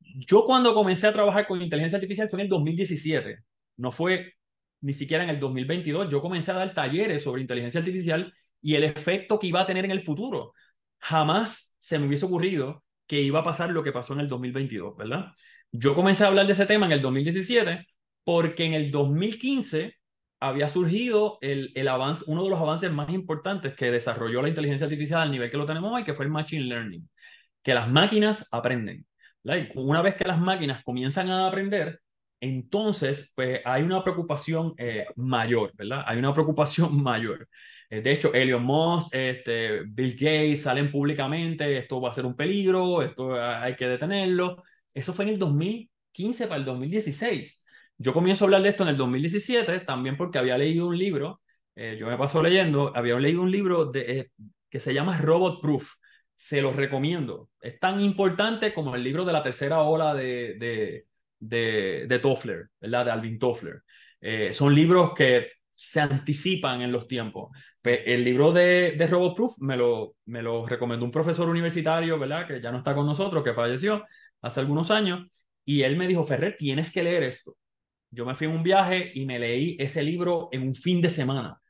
yo cuando comencé a trabajar con inteligencia artificial fue en el 2017, no fue ni siquiera en el 2022, yo comencé a dar talleres sobre inteligencia artificial y el efecto que iba a tener en el futuro. Jamás se me hubiese ocurrido que iba a pasar lo que pasó en el 2022, ¿verdad? Yo comencé a hablar de ese tema en el 2017 porque en el 2015 había surgido el, avance, uno de los avances más importantes que desarrolló la inteligencia artificial al nivel que lo tenemos hoy, que fue el machine learning, que las máquinas aprenden. una vez que las máquinas comienzan a aprender, entonces pues hay una preocupación eh, mayor, ¿verdad? Hay una preocupación *laughs* mayor. Eh, de hecho, Elon Musk, este, Bill Gates salen públicamente, esto va a ser un peligro, esto ah, hay que detenerlo. Eso fue en el 2015 para el 2016. Yo comienzo a hablar de esto en el 2017, también porque había leído un libro, eh, yo me paso leyendo, había leído un libro de, eh, que se llama Robot Proof. Se los recomiendo. Es tan importante como el libro de la tercera ola de, de, de, Toffler, ¿verdad? De Alvin Toffler. Eh, son libros que se anticipan en los tiempos. El libro de, de Robot Proof me lo, me lo recomendó un profesor universitario, ¿verdad? Que ya no está con nosotros, que falleció hace algunos años. Y él me dijo, Ferrer, tienes que leer esto. Yo me fui en un viaje y me leí ese libro en un fin de semana.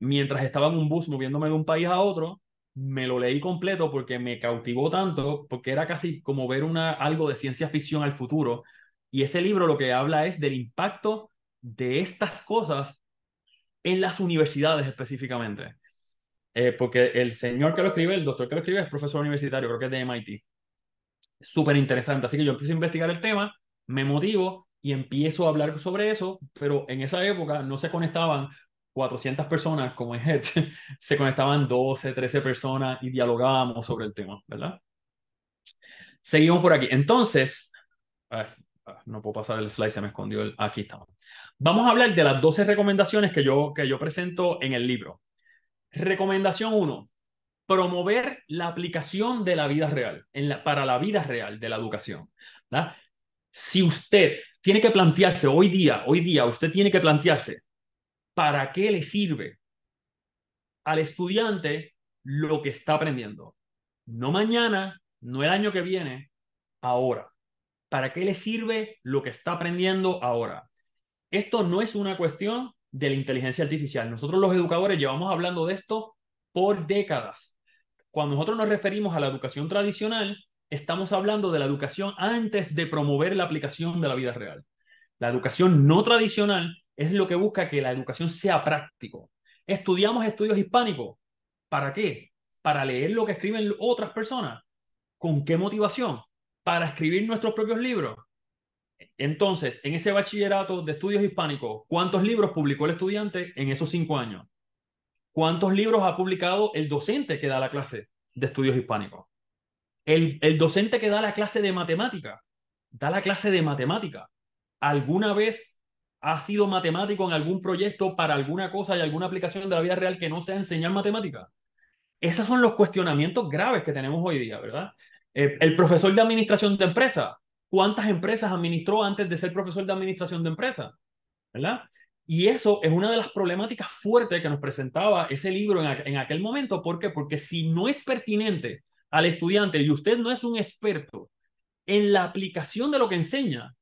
Mientras estaba en un bus moviéndome de un país a otro, me lo leí completo porque me cautivó tanto, porque era casi como ver una, algo de ciencia ficción al futuro. Y ese libro lo que habla es del impacto de estas cosas en las universidades específicamente. Eh, porque el señor que lo escribe, el doctor que lo escribe, es profesor universitario, creo que es de MIT. Súper interesante. Así que yo empiezo a investigar el tema, me motivo y empiezo a hablar sobre eso, pero en esa época no se conectaban 400 personas como en head *laughs* se conectaban 12, 13 personas y dialogábamos sobre el tema, ¿verdad? Seguimos por aquí. Entonces, ah, no puedo pasar el slide, se me escondió el... Aquí estamos. Vamos a hablar de las 12 recomendaciones que yo, que yo presento en el libro. Recomendación 1, promover la aplicación de la vida real, en la, para la vida real de la educación. ¿verdad? Si usted tiene que plantearse hoy día, hoy día, usted tiene que plantearse para qué le sirve al estudiante lo que está aprendiendo. No mañana, no el año que viene, ahora. ¿Para qué le sirve lo que está aprendiendo ahora? Esto no es una cuestión de la inteligencia artificial. Nosotros los educadores llevamos hablando de esto por décadas. Cuando nosotros nos referimos a la educación tradicional, estamos hablando de la educación antes de promover la aplicación de la vida real. La educación no tradicional es lo que busca que la educación sea práctico. Estudiamos estudios hispánicos. ¿Para qué? Para leer lo que escriben otras personas. ¿Con qué motivación? Para escribir nuestros propios libros. Entonces, en ese bachillerato de estudios hispánicos, ¿cuántos libros publicó el estudiante en esos cinco años? ¿Cuántos libros ha publicado el docente que da la clase de estudios hispánicos? El, docente que da la clase de matemática, da la clase de matemática. ¿Alguna vez ha sido matemático en algún proyecto para alguna cosa y alguna aplicación de la vida real que no sea enseñar matemática? Esos son los cuestionamientos graves que tenemos hoy día, ¿verdad? Eh, el profesor de administración de empresa, ¿cuántas empresas administró antes de ser profesor de administración de empresa? ¿Verdad? Y eso es una de las problemáticas fuertes que nos presentaba ese libro en, en aquel momento. ¿Por qué? Porque si no es pertinente al estudiante y usted no es un experto en la aplicación de lo que enseña,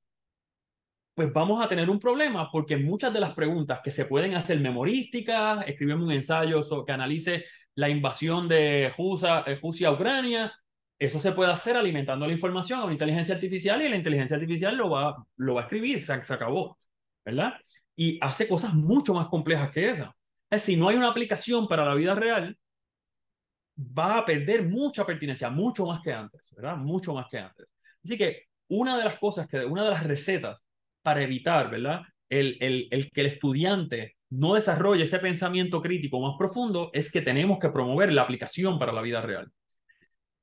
pues vamos a tener un problema porque muchas de las preguntas que se pueden hacer memorísticas, escribimos un ensayo que analice la invasión de eh, Rusia, a Ucrania, eso se puede hacer alimentando la información a una inteligencia artificial y la inteligencia artificial lo va, lo va a escribir, se, se acabó, ¿verdad? Y hace cosas mucho más complejas que esa. Es, si no hay una aplicación para la vida real, va a perder mucha pertinencia, mucho más que antes, ¿verdad? Mucho más que antes. Así que una de las cosas, que, una de las recetas para evitar, ¿verdad? El, el, que el estudiante no desarrolle ese pensamiento crítico más profundo es que tenemos que promover la aplicación para la vida real.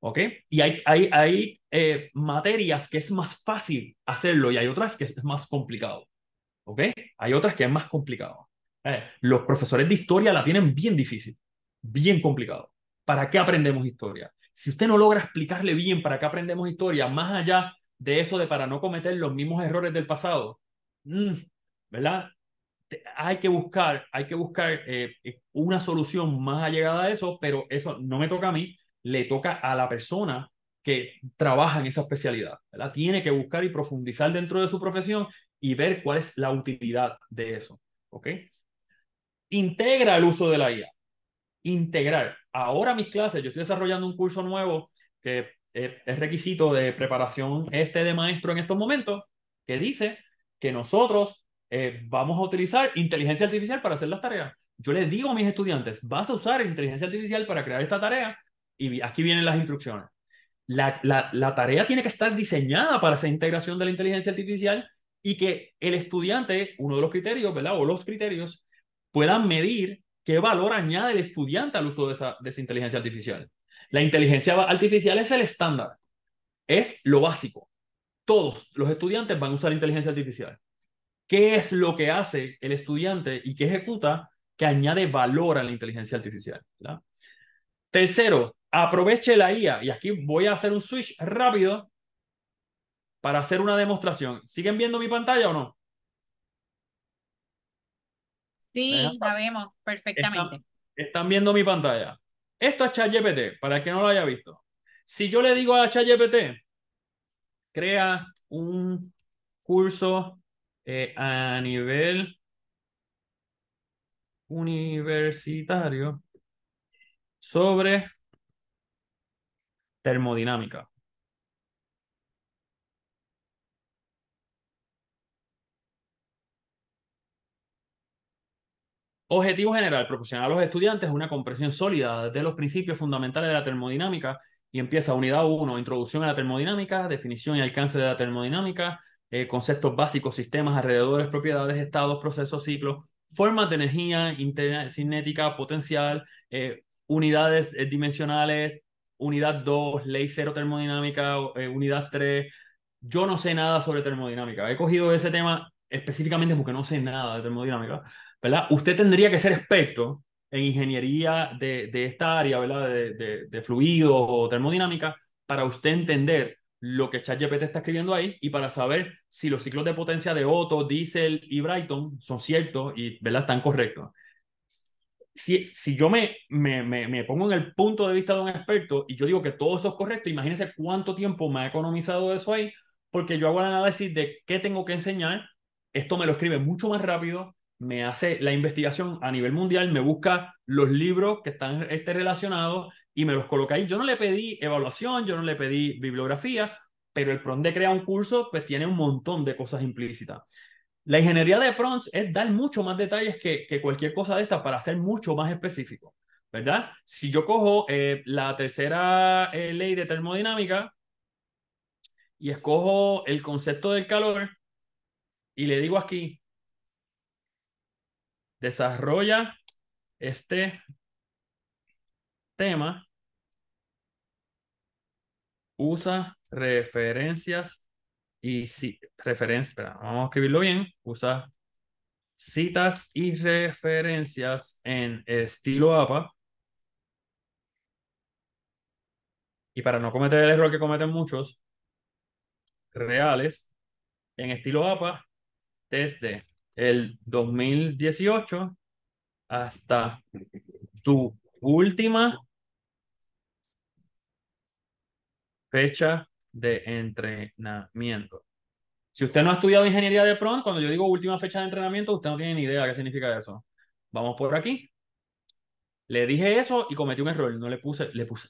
¿Ok? Y hay, hay, hay eh, materias que es más fácil hacerlo y hay otras que es más complicado. ¿Ok? Hay otras que es más complicado. Eh, los profesores de historia la tienen bien difícil, bien complicado. ¿para qué aprendemos historia? Si usted no logra explicarle bien para qué aprendemos historia, más allá de eso de para no cometer los mismos errores del pasado, mm, ¿verdad? Hay que buscar, hay que buscar eh, una solución más allegada a eso, pero eso no me toca a mí, le toca a la persona que trabaja en esa especialidad, ¿verdad? Tiene que buscar y profundizar dentro de su profesión y ver cuál es la utilidad de eso, ¿ok? Integra el uso de la IA integrar. Ahora mis clases, yo estoy desarrollando un curso nuevo que eh, es requisito de preparación este de maestro en estos momentos, que dice que nosotros eh, vamos a utilizar inteligencia artificial para hacer las tareas. Yo les digo a mis estudiantes, vas a usar inteligencia artificial para crear esta tarea y aquí vienen las instrucciones. La, la tarea tiene que estar diseñada para esa integración de la inteligencia artificial y que el estudiante, uno de los criterios, ¿verdad? O los criterios, puedan medir ¿Qué valor añade el estudiante al uso de esa, inteligencia artificial? La inteligencia artificial es el estándar, es lo básico. Todos los estudiantes van a usar inteligencia artificial. ¿Qué es lo que hace el estudiante y qué ejecuta que añade valor a la inteligencia artificial? Tercero, aproveche la IA. Y aquí voy a hacer un switch rápido para hacer una demostración. ¿Siguen viendo mi pantalla o no? Sí, sabemos perfectamente. Están, viendo mi pantalla. Esto es ChatGPT, para el que no lo haya visto. Si yo le digo a ChatGPT, crea un curso eh, a nivel universitario sobre termodinámica. Objetivo general, proporcionar a los estudiantes una comprensión sólida de los principios fundamentales de la termodinámica y empieza unidad 1, introducción a la termodinámica, definición y alcance de la termodinámica, eh, conceptos básicos, sistemas, alrededores, propiedades, estados, procesos, ciclos, formas de energía cinética, potencial, eh, unidades eh, dimensionales, unidad 2, ley 0 termodinámica, unidad 3. Yo no sé nada sobre termodinámica. He cogido ese tema específicamente porque no sé nada de termodinámica. ¿verdad? Usted tendría que ser experto en ingeniería de, esta área, ¿verdad? De, de, fluidos o termodinámica, para usted entender lo que ChatGPT está escribiendo ahí y para saber si los ciclos de potencia de Otto, Diesel y Brighton son ciertos y ¿verdad? están correctos. Si, si yo me, me, pongo en el punto de vista de un experto y yo digo que todo eso es correcto, imagínense cuánto tiempo me ha economizado eso ahí, porque yo hago el análisis de qué tengo que enseñar, esto me lo escribe mucho más rápido, me hace la investigación a nivel mundial, me busca los libros que están este, relacionados y me los coloca ahí. Yo no le pedí evaluación, yo no le pedí bibliografía, pero el PRON de crea un curso, pues tiene un montón de cosas implícitas. La ingeniería de PRONS es dar mucho más detalles que, cualquier cosa de esta para ser mucho más específico, ¿verdad? Si yo cojo eh, la tercera eh, ley de termodinámica y escojo el concepto del calor y le digo aquí, desarrolla este tema, usa referencias y si, referencias, vamos a escribirlo bien, usa citas y referencias en estilo APA. Y para no cometer el error que cometen muchos reales, en estilo APA, desde el 2018 hasta tu última fecha de entrenamiento. Si usted no ha estudiado ingeniería de PRON, cuando yo digo última fecha de entrenamiento, usted no tiene ni idea de qué significa eso. Vamos por aquí. Le dije eso y cometí un error. No le puse, le puse.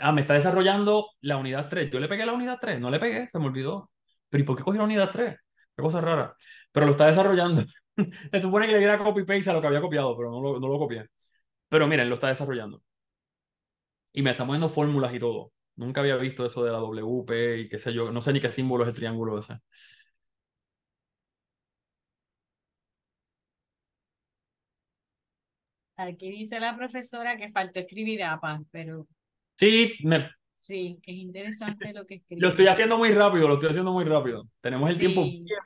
Ah, me está desarrollando la unidad 3. Yo le pegué la unidad 3, no le pegué, se me olvidó. Pero ¿y por qué cogí la unidad 3? Qué cosa rara. Pero lo está desarrollando. *laughs* Se supone que le diera copy-paste a lo que había copiado, pero no lo, no copié. Pero miren, lo está desarrollando. Y me está poniendo fórmulas y todo. Nunca había visto eso de la WP y qué sé yo. No sé ni qué símbolo es el triángulo ese. Aquí dice la profesora que faltó escribir APA, pero... Sí, me, Sí, es interesante lo que escribe. lo estoy haciendo muy rápido, lo estoy haciendo muy rápido. Tenemos el tiempo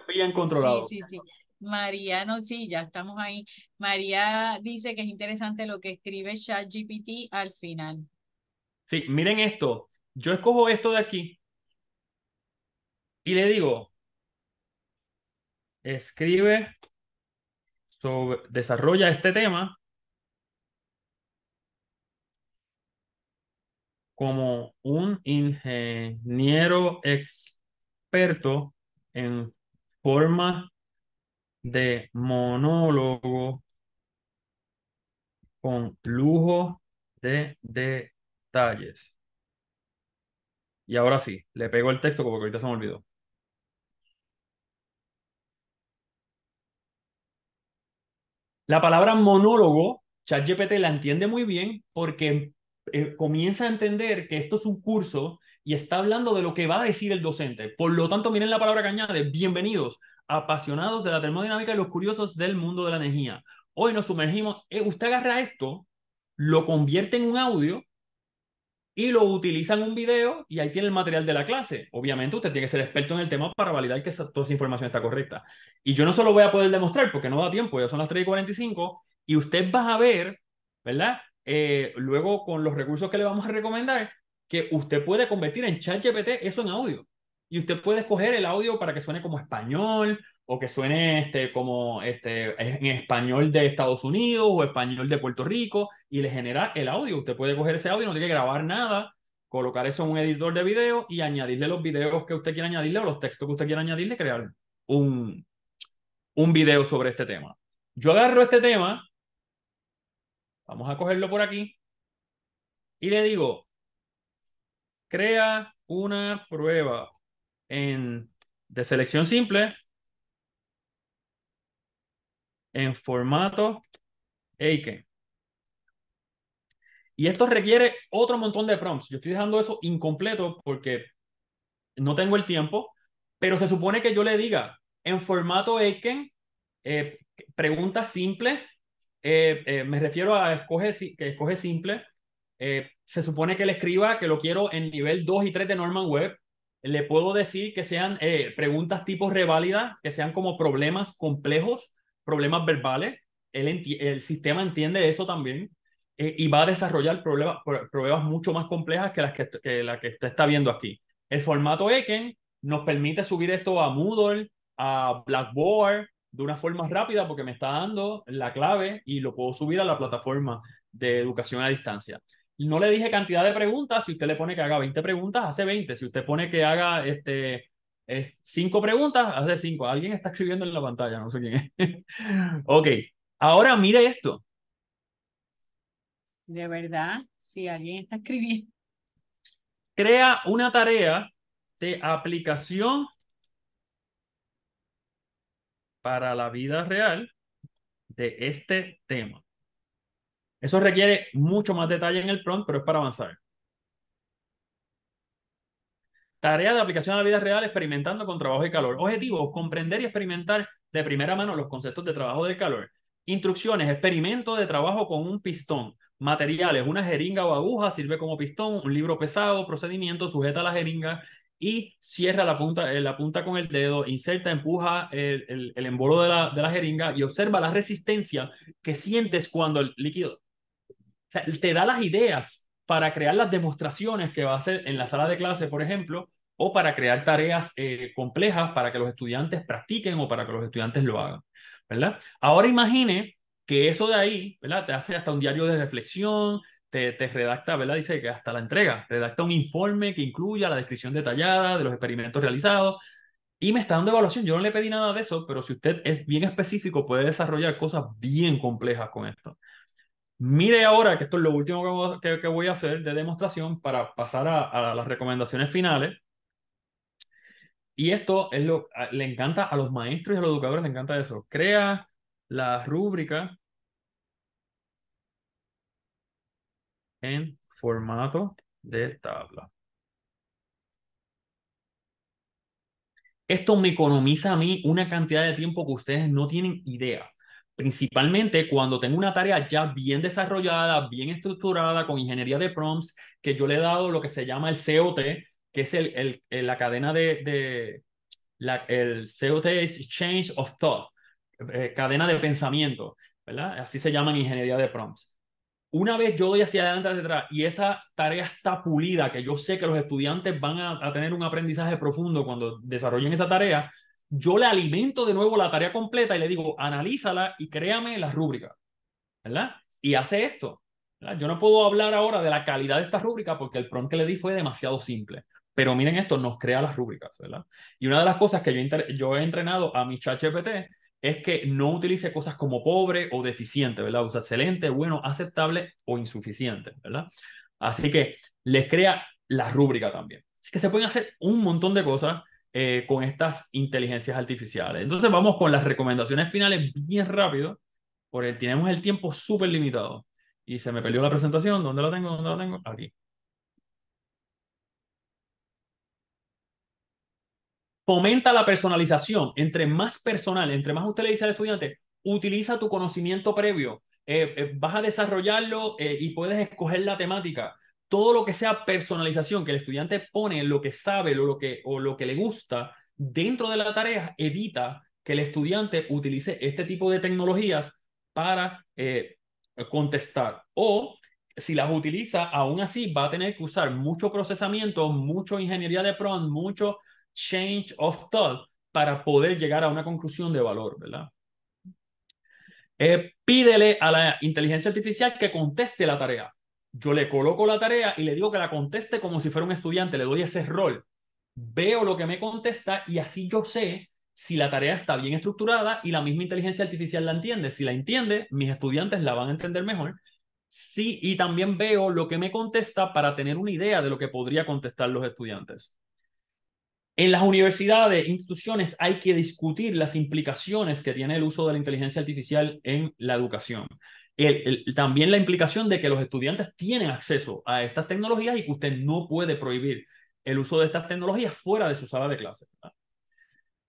bien, controlado. Sí, sí, sí. María, no, sí, ya estamos ahí. María dice que es interesante lo que escribe ChatGPT al final. Sí, miren esto. Yo escojo esto de aquí y le digo, escribe desarrolla este tema como un ingeniero experto en forma de monólogo con lujo de detalles. Y ahora sí, le pego el texto como que ahorita se me olvidó. La palabra monólogo, ChatGPT la entiende muy bien porque eh, comienza a entender que esto es un curso y está hablando de lo que va a decir el docente. Por lo tanto, miren la palabra que añade, bienvenidos, apasionados de la termodinámica y los curiosos del mundo de la energía. Hoy nos sumergimos, eh, usted agarra esto, lo convierte en un audio y lo utiliza en un video y ahí tiene el material de la clase. Obviamente usted tiene que ser experto en el tema para validar que esa, toda esa información está correcta. Y yo no solo voy a poder demostrar porque no da tiempo, ya son las 3.45 y y usted va a ver, ¿verdad? Eh, luego con los recursos que le vamos a recomendar, que usted puede convertir en ChatGPT eso en audio. Y usted puede escoger el audio para que suene como español o que suene este, como este, en español de Estados Unidos o español de Puerto Rico y le genera el audio. Usted puede coger ese audio, no tiene que grabar nada, colocar eso en un editor de video y añadirle los videos que usted quiera añadirle o los textos que usted quiera añadirle, crear un, un video sobre este tema. Yo agarro este tema, Vamos a cogerlo por aquí. Y le digo, crea una prueba en, de selección simple en formato Aiken. Y esto requiere otro montón de prompts. Yo estoy dejando eso incompleto porque no tengo el tiempo, pero se supone que yo le diga en formato Aiken eh, pregunta simple, eh, eh, me refiero a escoge, que escoge simple. Eh, se supone que le escriba que lo quiero en nivel 2 y 3 de Norman Web. Le puedo decir que sean preguntas tipo reválida, que sean como problemas complejos, problemas verbales. El, sistema entiende eso también y va a desarrollar problemas, pruebas mucho más complejas que las que, la que usted está viendo aquí. El formato Eken nos permite subir esto a Moodle, a Blackboard, de una forma rápida porque me está dando la clave y lo puedo subir a la plataforma de educación a distancia. No le dije cantidad de preguntas, si usted le pone que haga 20 preguntas, hace 20, si usted pone que haga este, 5 preguntas, hace 5. Alguien está escribiendo en la pantalla, no sé quién es. *laughs* ok, ahora mire esto. De verdad, si alguien está escribiendo. Crea una tarea de aplicación para la vida real de este tema. Eso requiere mucho más detalle en el prompt, pero es para avanzar. Tarea de aplicación a la vida real experimentando con trabajo y calor. Objetivo, comprender y experimentar de primera mano los conceptos de trabajo del calor. Instrucciones, experimento de trabajo con un pistón. Materiales, una jeringa o aguja sirve como pistón, un libro pesado, procedimiento, sujeta a la jeringa y cierra la punta, eh, la punta con el dedo, inserta, empuja el, embolo de la, jeringa y observa la resistencia que sientes cuando el líquido o sea, te da las ideas para crear las demostraciones que va a hacer en la sala de clase, por ejemplo, o para crear tareas eh, complejas para que los estudiantes practiquen o para que los estudiantes lo hagan, ¿verdad? Ahora imagine que eso de ahí, Te hace hasta un diario de reflexión, te, redacta, ¿verdad? Dice que hasta la entrega, redacta un informe que incluya la descripción detallada de los experimentos realizados y me está dando evaluación. Yo no le pedí nada de eso, pero si usted es bien específico, puede desarrollar cosas bien complejas con esto. Mire ahora, que esto es lo último que, voy a hacer de demostración para pasar a, las recomendaciones finales. Y esto es lo, le encanta a los maestros y a los educadores, le encanta eso. Crea la rúbrica formato de tabla. Esto me economiza a mí una cantidad de tiempo que ustedes no tienen idea. Principalmente cuando tengo una tarea ya bien desarrollada, bien estructurada, con ingeniería de prompts, que yo le he dado lo que se llama el COT, que es el, la cadena de, la, el COT es Change of Thought, eh, cadena de pensamiento, ¿verdad? Así se llama en ingeniería de prompts. Una vez yo doy hacia adelante, hacia atrás, y esa tarea está pulida, que yo sé que los estudiantes van a, tener un aprendizaje profundo cuando desarrollen esa tarea, yo le alimento de nuevo la tarea completa y le digo, analízala y créame las rúbricas, ¿verdad? Y hace esto. Yo no puedo hablar ahora de la calidad de esta rúbrica porque el prompt que le di fue demasiado simple. Pero miren esto, nos crea las rúbricas, ¿verdad? Y una de las cosas que yo, yo he entrenado a mi chat es que no utilice cosas como pobre o deficiente, ¿verdad? Usa excelente, bueno, aceptable o insuficiente, ¿verdad? Así que les crea la rúbrica también. Así que se pueden hacer un montón de cosas eh, con estas inteligencias artificiales. Entonces vamos con las recomendaciones finales bien rápido, porque tenemos el tiempo súper limitado. Y se me perdió la presentación. ¿Dónde la tengo? ¿Dónde la tengo? Aquí. fomenta la personalización. Entre más personal, entre más usted le dice al estudiante, utiliza tu conocimiento previo, eh, eh, vas a desarrollarlo eh, y puedes escoger la temática. Todo lo que sea personalización, que el estudiante pone lo que sabe lo, que, o lo que le gusta dentro de la tarea, evita que el estudiante utilice este tipo de tecnologías para contestar. O si las utiliza, aún así va a tener que usar mucho procesamiento, mucho ingeniería de prompt, mucho change of thought para poder llegar a una conclusión de valor, ¿verdad? Eh, pídele a la inteligencia artificial que conteste la tarea. Yo le coloco la tarea y le digo que la conteste como si fuera un estudiante, le doy ese rol. Veo lo que me contesta y así yo sé si la tarea está bien estructurada y la misma inteligencia artificial la entiende. Si la entiende, mis estudiantes la van a entender mejor. Sí, y también veo lo que me contesta para tener una idea de lo que podría contestar los estudiantes. En las universidades, instituciones, hay que discutir las implicaciones que tiene el uso de la inteligencia artificial en la educación. también la implicación de que los estudiantes tienen acceso a estas tecnologías y que usted no puede prohibir el uso de estas tecnologías fuera de su sala de clase.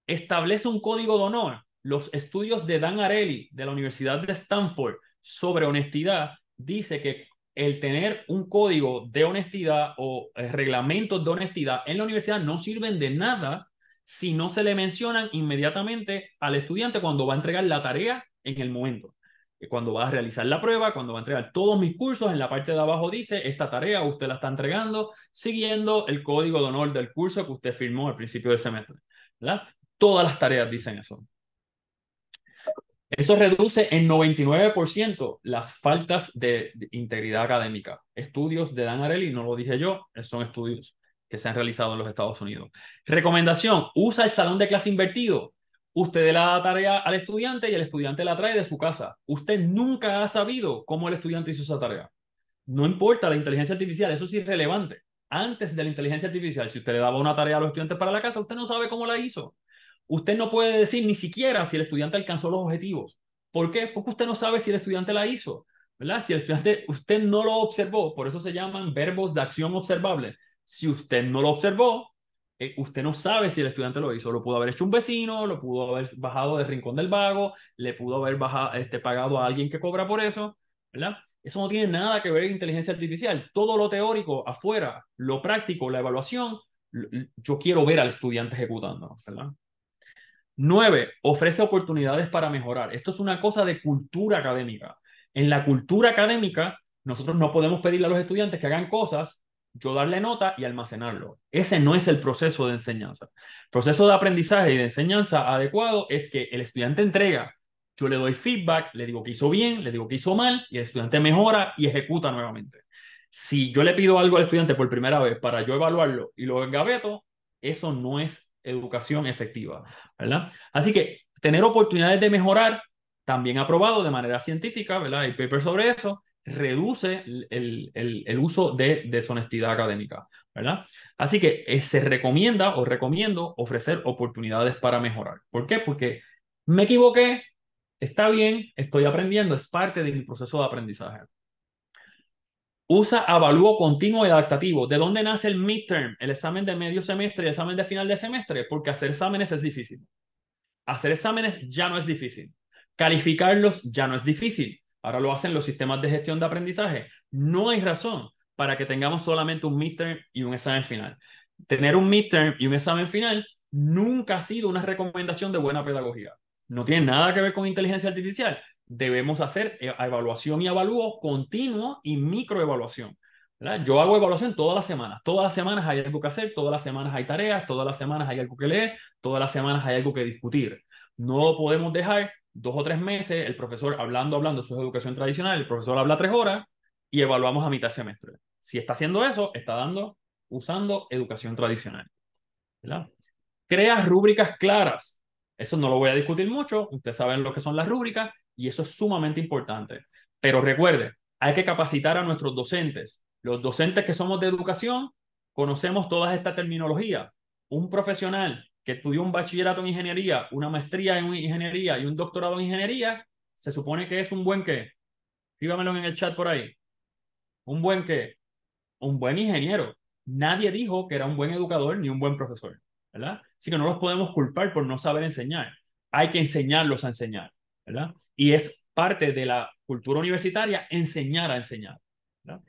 Establece un código de honor. Los estudios de Dan Arelli de la Universidad de Stanford sobre honestidad dice que el tener un código de honestidad o eh, reglamentos de honestidad en la universidad no sirven de nada si no se le mencionan inmediatamente al estudiante cuando va a entregar la tarea en el momento. Eh, cuando va a realizar la prueba, cuando va a entregar todos mis cursos, en la parte de abajo dice, esta tarea usted la está entregando siguiendo el código de honor del curso que usted firmó al principio de semestre. ¿verdad? Todas las tareas dicen eso. Eso reduce en 99% las faltas de, integridad académica. Estudios de Dan Arely, no lo dije yo, son estudios que se han realizado en los Estados Unidos. Recomendación, usa el salón de clase invertido. Usted le da tarea al estudiante y el estudiante la trae de su casa. Usted nunca ha sabido cómo el estudiante hizo esa tarea. No importa la inteligencia artificial, eso es irrelevante. Antes de la inteligencia artificial, si usted le daba una tarea a los estudiantes para la casa, usted no sabe cómo la hizo. Usted no puede decir ni siquiera si el estudiante alcanzó los objetivos. ¿Por qué? Porque usted no sabe si el estudiante la hizo, ¿verdad? Si el estudiante, usted no lo observó, por eso se llaman verbos de acción observable. Si usted no lo observó, eh, usted no sabe si el estudiante lo hizo. Lo pudo haber hecho un vecino, lo pudo haber bajado del rincón del vago, le pudo haber bajado, este, pagado a alguien que cobra por eso, ¿verdad? Eso no tiene nada que ver con inteligencia artificial. Todo lo teórico afuera, lo práctico, la evaluación, yo quiero ver al estudiante ejecutando, ¿verdad? Nueve, ofrece oportunidades para mejorar. Esto es una cosa de cultura académica. En la cultura académica, nosotros no podemos pedirle a los estudiantes que hagan cosas, yo darle nota y almacenarlo. Ese no es el proceso de enseñanza. proceso de aprendizaje y de enseñanza adecuado es que el estudiante entrega, yo le doy feedback, le digo que hizo bien, le digo que hizo mal, y el estudiante mejora y ejecuta nuevamente. Si yo le pido algo al estudiante por primera vez para yo evaluarlo y lo engaveto, eso no es educación efectiva, ¿verdad? Así que tener oportunidades de mejorar, también aprobado de manera científica, ¿verdad? Hay papers sobre eso, reduce el, uso de deshonestidad académica, ¿verdad? Así que eh, se recomienda o recomiendo ofrecer oportunidades para mejorar. ¿Por qué? Porque me equivoqué, está bien, estoy aprendiendo, es parte de mi proceso de aprendizaje. Usa avalúo continuo y adaptativo. ¿De dónde nace el midterm, el examen de medio semestre y el examen de final de semestre? Porque hacer exámenes es difícil. Hacer exámenes ya no es difícil. Calificarlos ya no es difícil. Ahora lo hacen los sistemas de gestión de aprendizaje. No hay razón para que tengamos solamente un midterm y un examen final. Tener un midterm y un examen final nunca ha sido una recomendación de buena pedagogía. No tiene nada que ver con inteligencia artificial, debemos hacer eh, evaluación y avalúo continuo y microevaluación. Yo hago evaluación todas las semanas. Todas las semanas hay algo que hacer, todas las semanas hay tareas, todas las semanas hay algo que leer, todas las semanas hay algo que discutir. No podemos dejar dos o tres meses el profesor hablando, hablando, eso es educación tradicional, el profesor habla tres horas y evaluamos a mitad semestre. Si está haciendo eso, está dando, usando educación tradicional. Crea rúbricas claras. Eso no lo voy a discutir mucho, ustedes saben lo que son las rúbricas, y eso es sumamente importante. Pero recuerde, hay que capacitar a nuestros docentes. Los docentes que somos de educación conocemos todas estas terminologías. Un profesional que estudió un bachillerato en ingeniería, una maestría en ingeniería y un doctorado en ingeniería, se supone que es un buen qué. Escríbamelo en el chat por ahí. Un buen qué. Un buen ingeniero. Nadie dijo que era un buen educador ni un buen profesor, ¿verdad? Así que no los podemos culpar por no saber enseñar. Hay que enseñarlos a enseñar. Y es parte de la cultura universitaria enseñar a enseñar.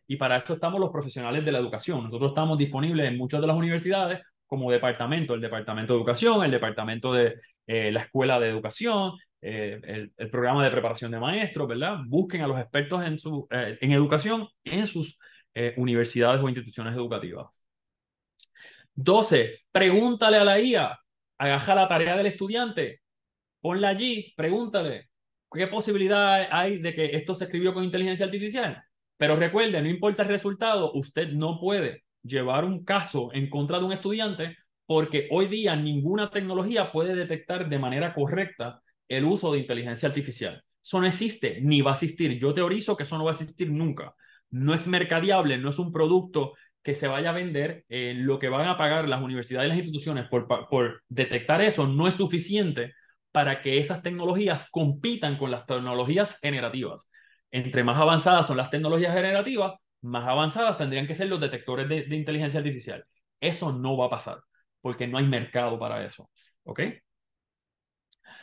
Y para eso estamos los profesionales de la educación. Nosotros estamos disponibles en muchas de las universidades como departamento, el departamento de educación, el departamento de eh, la escuela de educación, eh, el, programa de preparación de maestros, ¿verdad? Busquen a los expertos en, eh, en educación en sus universidades o instituciones educativas. 12. Pregúntale a la IA. Agaja la tarea del estudiante ponla allí, pregúntale, ¿qué posibilidad hay de que esto se escribió con inteligencia artificial? Pero recuerde, no importa el resultado, usted no puede llevar un caso en contra de un estudiante porque hoy día ninguna tecnología puede detectar de manera correcta el uso de inteligencia artificial. Eso no existe ni va a existir. Yo teorizo que eso no va a existir nunca. No es mercadeable, no es un producto que se vaya a vender. Eh, lo que van a pagar las universidades y las instituciones por, por detectar eso no es suficiente para que esas tecnologías compitan con las tecnologías generativas. Entre más avanzadas son las tecnologías generativas, más avanzadas tendrían que ser los detectores de, inteligencia artificial. Eso no va a pasar, porque no hay mercado para eso. ¿Ok?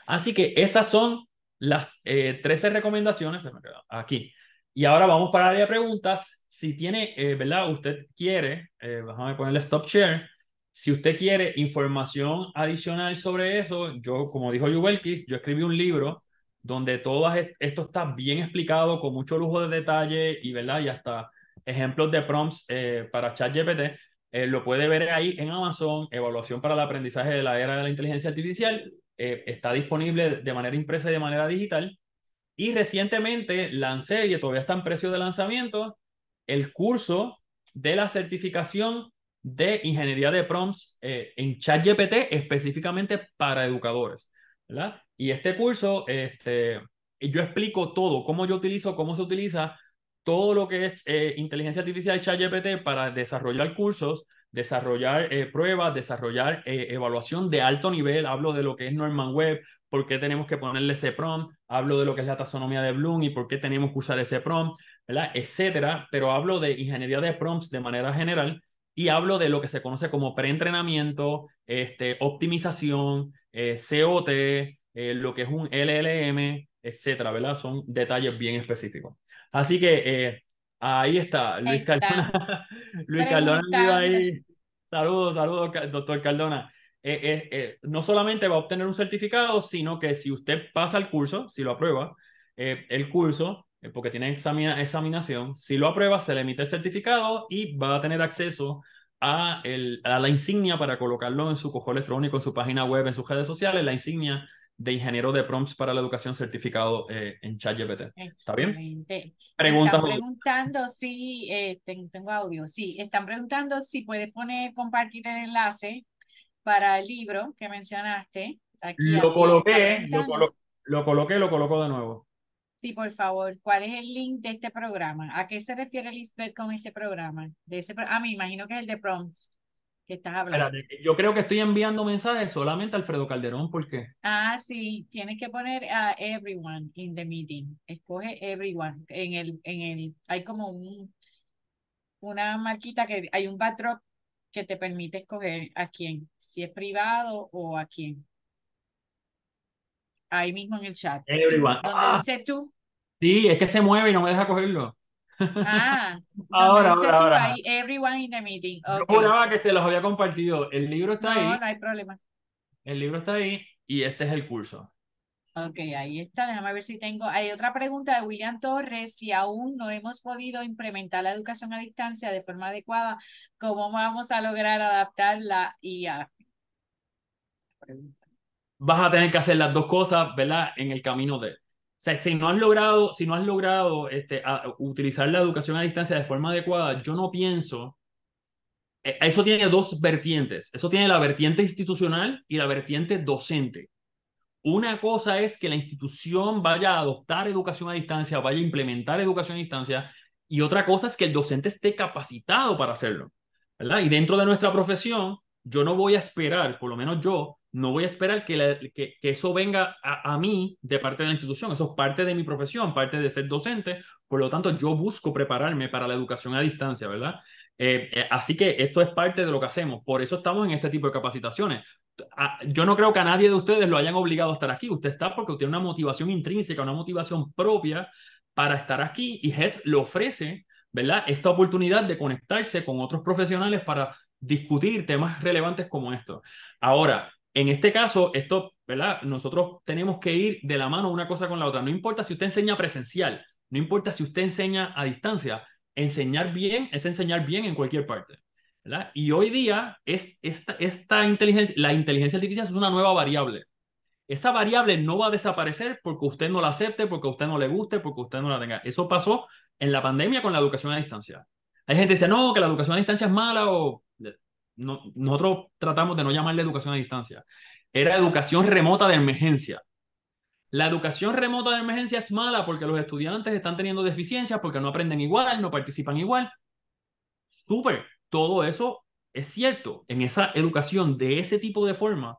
Así que esas son las 13 eh, recomendaciones aquí. Y ahora vamos para la área de preguntas. Si tiene, eh, ¿verdad? Usted quiere, eh, déjame ponerle stop share, si usted quiere información adicional sobre eso, yo, como dijo Yuvelkis, yo escribí un libro donde todo e-, esto está bien explicado con mucho lujo de detalle y, ¿verdad? y hasta ejemplos de prompts eh, para ChatGPT. Eh, lo puede ver ahí en Amazon, Evaluación para el Aprendizaje de la Era de la Inteligencia Artificial. Eh, está disponible de manera impresa y de manera digital. Y recientemente lancé, y todavía está en precio de lanzamiento, el curso de la certificación de ingeniería de prompts eh, en ChatGPT específicamente para educadores, ¿verdad? Y este curso, este, yo explico todo, cómo yo utilizo, cómo se utiliza todo lo que es eh, inteligencia artificial ChatGPT para desarrollar cursos, desarrollar eh, pruebas, desarrollar evaluación de alto nivel. Hablo de lo que es Norman Web, por qué tenemos que ponerle ese prompt, hablo de lo que es la taxonomía de Bloom y por qué tenemos que usar ese prompt, ¿verdad? etcétera. Pero hablo de ingeniería de prompts de manera general y hablo de lo que se conoce como preentrenamiento, este, optimización, eh, COT, eh, lo que es un LLM, etcétera, ¿verdad? Son detalles bien específicos. Así que eh, ahí está, Luis está. Cardona. *laughs* Luis Cardona ahí. Saludos, saludos, doctor Cardona. no solamente va a obtener un certificado, sino que si usted pasa el curso, si lo aprueba, el curso, eh, porque tiene examinación. Si lo aprueba, se le emite el certificado y va a tener acceso a, el, a la insignia para colocarlo en su cojo electrónico, en su página web, en sus redes sociales, la insignia de ingeniero de prompts para la educación certificado eh, en ChatGPT. ¿Está bien? Están preguntando si, eh, tengo audio, sí, están preguntando si puedes poner, compartir el enlace para el libro que mencionaste. Aquí, lo, coloqué, lo, lo coloqué, lo coloqué de nuevo. Sí, por favor. ¿Cuál es el link de este programa? ¿A qué se refiere Lisbeth con este programa? De ese ah, me imagino que es el de prompts que estás hablando. yo creo que estoy enviando mensajes solamente a Alfredo Calderón ¿por qué? Ah, sí, tienes que poner a everyone in the meeting. Escoge everyone. En el, en el, hay como un, una marquita que hay un backdrop que te permite escoger a quién, si es privado o a quién ahí mismo en el chat. Everyone. ¿dónde ah. tú. Sí, es que se mueve y no me deja cogerlo. Ah, *laughs* ahora, ahora, ahora. everyone in the meeting. Okay. que se los había compartido. El libro está ahí. No, no hay problema. El libro está ahí y este es el curso. Ok, ahí está. Déjame ver si tengo. Hay otra pregunta de William Torres. Si aún no hemos podido implementar la educación a distancia de forma adecuada, ¿cómo vamos a lograr adaptarla y a vas a tener que hacer las dos cosas, ¿verdad? En el camino de... O sea, si no has logrado, si no has logrado este, utilizar la educación a distancia de forma adecuada, yo no pienso... E, eso tiene dos vertientes. Eso tiene la vertiente institucional y la vertiente docente. Una cosa es que la institución vaya a adoptar educación a distancia, vaya a implementar educación a distancia, y otra cosa es que el docente esté capacitado para hacerlo. ¿verdad? Y dentro de nuestra profesión, yo no voy a esperar, por lo menos yo, no voy a esperar que, que, eso venga a, mí de parte de la institución, eso es parte de mi profesión, parte de ser docente, por lo tanto yo busco prepararme para la educación a distancia, ¿verdad? Eh, eh, así que esto es parte de lo que hacemos, por eso estamos en este tipo de capacitaciones. Ah, yo no creo que a nadie de ustedes lo hayan obligado a estar aquí, usted está porque tiene una motivación intrínseca, una motivación propia para estar aquí y Heads le ofrece, ¿verdad? Esta oportunidad de conectarse con otros profesionales para discutir temas relevantes como estos. Ahora, en este caso, esto, Nosotros tenemos que ir de la mano una cosa con la otra. No importa si usted enseña presencial, no importa si usted enseña a distancia, enseñar bien es enseñar bien en cualquier parte. ¿verdad? Y hoy día es esta, inteligencia, la inteligencia artificial es una nueva variable. Esa variable no va a desaparecer porque usted no la acepte, porque usted no le guste, porque usted no la tenga. Eso pasó en la pandemia con la educación a distancia. Hay gente que dice, no, que la educación a distancia es mala o nosotros tratamos de no llamarle educación a distancia, era educación remota de emergencia. La educación remota de emergencia es mala porque los estudiantes están teniendo deficiencias, porque no aprenden igual, no participan igual. Súper, todo eso es cierto. En esa educación de ese tipo de forma,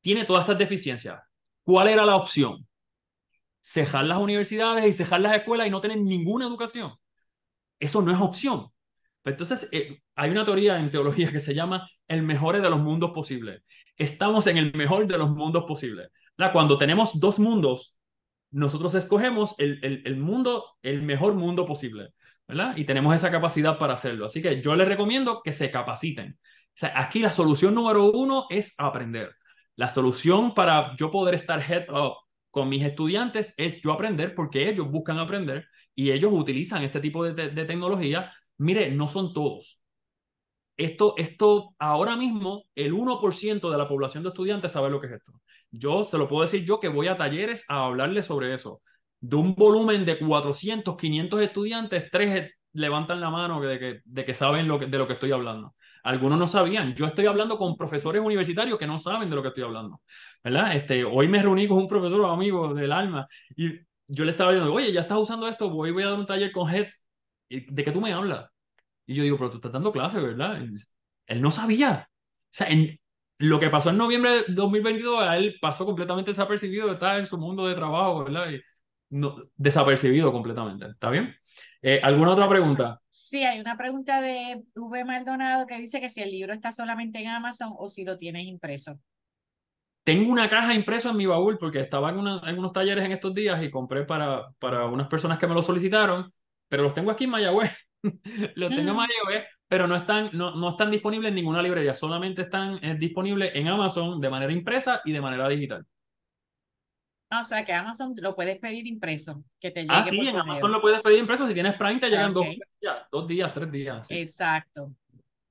tiene todas esas deficiencias. ¿Cuál era la opción? Cejar las universidades y cejar las escuelas y no tener ninguna educación. Eso no es opción. Entonces, eh, hay una teoría en teología que se llama el mejor de los mundos posibles. Estamos en el mejor de los mundos posibles. Cuando tenemos dos mundos, nosotros escogemos el, el, mundo, el mejor mundo posible, ¿verdad? Y tenemos esa capacidad para hacerlo. Así que yo les recomiendo que se capaciten. O sea, aquí la solución número uno es aprender. La solución para yo poder estar head up con mis estudiantes es yo aprender porque ellos buscan aprender y ellos utilizan este tipo de, de tecnología Mire, no son todos. Esto, esto, ahora mismo, el 1% de la población de estudiantes sabe lo que es esto. Yo se lo puedo decir yo que voy a talleres a hablarles sobre eso. De un volumen de 400, 500 estudiantes, tres e, levantan la mano de que, saben lo de lo que estoy hablando. Algunos no sabían. Yo estoy hablando con profesores universitarios que no saben de lo que estoy hablando. ¿verdad? Este, hoy me reuní con un profesor amigo del alma y yo le estaba diciendo, oye, ya estás usando esto, voy, voy a dar un taller con Heads eh, ¿de qué tú me hablas? Y yo digo, pero tú estás dando clases, ¿verdad? él no sabía. O sea, en, lo que pasó en noviembre de 2022, a él pasó completamente desapercibido, está en su mundo de trabajo, ¿verdad? no, desapercibido completamente, ¿está bien? Eh, ¿Alguna otra pregunta? Sí, hay una pregunta de V. Maldonado que dice que si el libro está solamente en Amazon o si lo tienes impreso. Tengo una caja impresa en mi baúl porque estaba en, unos talleres en estos días y compré para, para unas personas que me lo solicitaron pero los tengo aquí en Mayagüez. *laughs* los tengo en mm. Mayagüez, pero no están, no, no están disponibles en ninguna librería, solamente están eh, disponibles en Amazon de manera impresa y de manera digital. Ah, o sea que Amazon lo puedes pedir impreso, que Ah, sí, en Amazon lo puedes pedir impreso, si tienes Prime te llegan ah, dos, días, tres días. Exacto.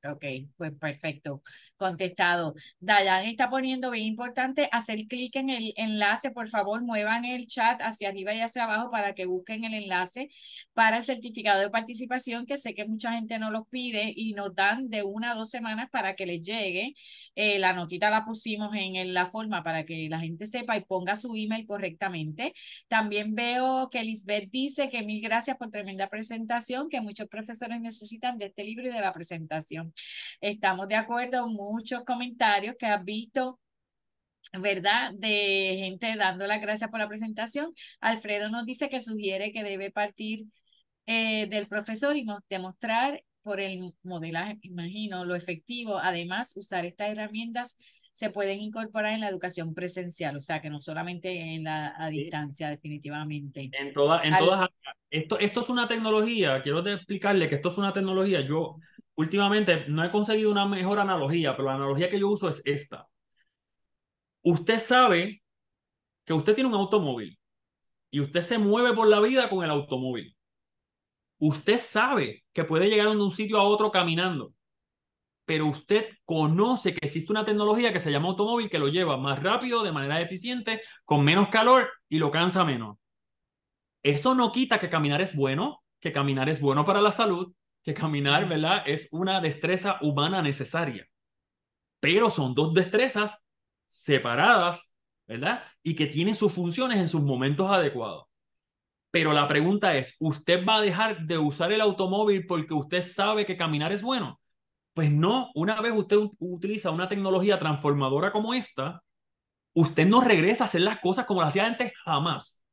Ok, pues perfecto. Contestado. Dayan está poniendo bien importante hacer clic en el enlace. Por favor, muevan el chat hacia arriba y hacia abajo para que busquen el enlace para el certificado de participación, que sé que mucha gente no los pide y nos dan de una a dos semanas para que les llegue. Eh, la notita la pusimos en, en la forma para que la gente sepa y ponga su email correctamente. También veo que Lisbeth dice que mil gracias por tremenda presentación, que muchos profesores necesitan de este libro y de la presentación. Estamos de acuerdo muchos comentarios que has visto ¿verdad? De gente dando las gracias por la presentación. Alfredo nos dice que sugiere que debe partir eh, del profesor y demostrar por el modelaje, imagino, lo efectivo. Además, usar estas herramientas se pueden incorporar en la educación presencial, o sea, que no solamente en la a distancia, definitivamente. En, toda, en todas, esto, esto es una tecnología, quiero explicarle que esto es una tecnología, yo últimamente no he conseguido una mejor analogía, pero la analogía que yo uso es esta. Usted sabe que usted tiene un automóvil y usted se mueve por la vida con el automóvil. Usted sabe que puede llegar de un sitio a otro caminando, pero usted conoce que existe una tecnología que se llama automóvil que lo lleva más rápido, de manera eficiente, con menos calor y lo cansa menos. Eso no quita que caminar es bueno, que caminar es bueno para la salud, que caminar, ¿verdad? Es una destreza humana necesaria. Pero son dos destrezas separadas, ¿verdad? Y que tienen sus funciones en sus momentos adecuados. Pero la pregunta es, ¿usted va a dejar de usar el automóvil porque usted sabe que caminar es bueno? Pues no, una vez usted utiliza una tecnología transformadora como esta, usted no regresa a hacer las cosas como las hacía antes jamás.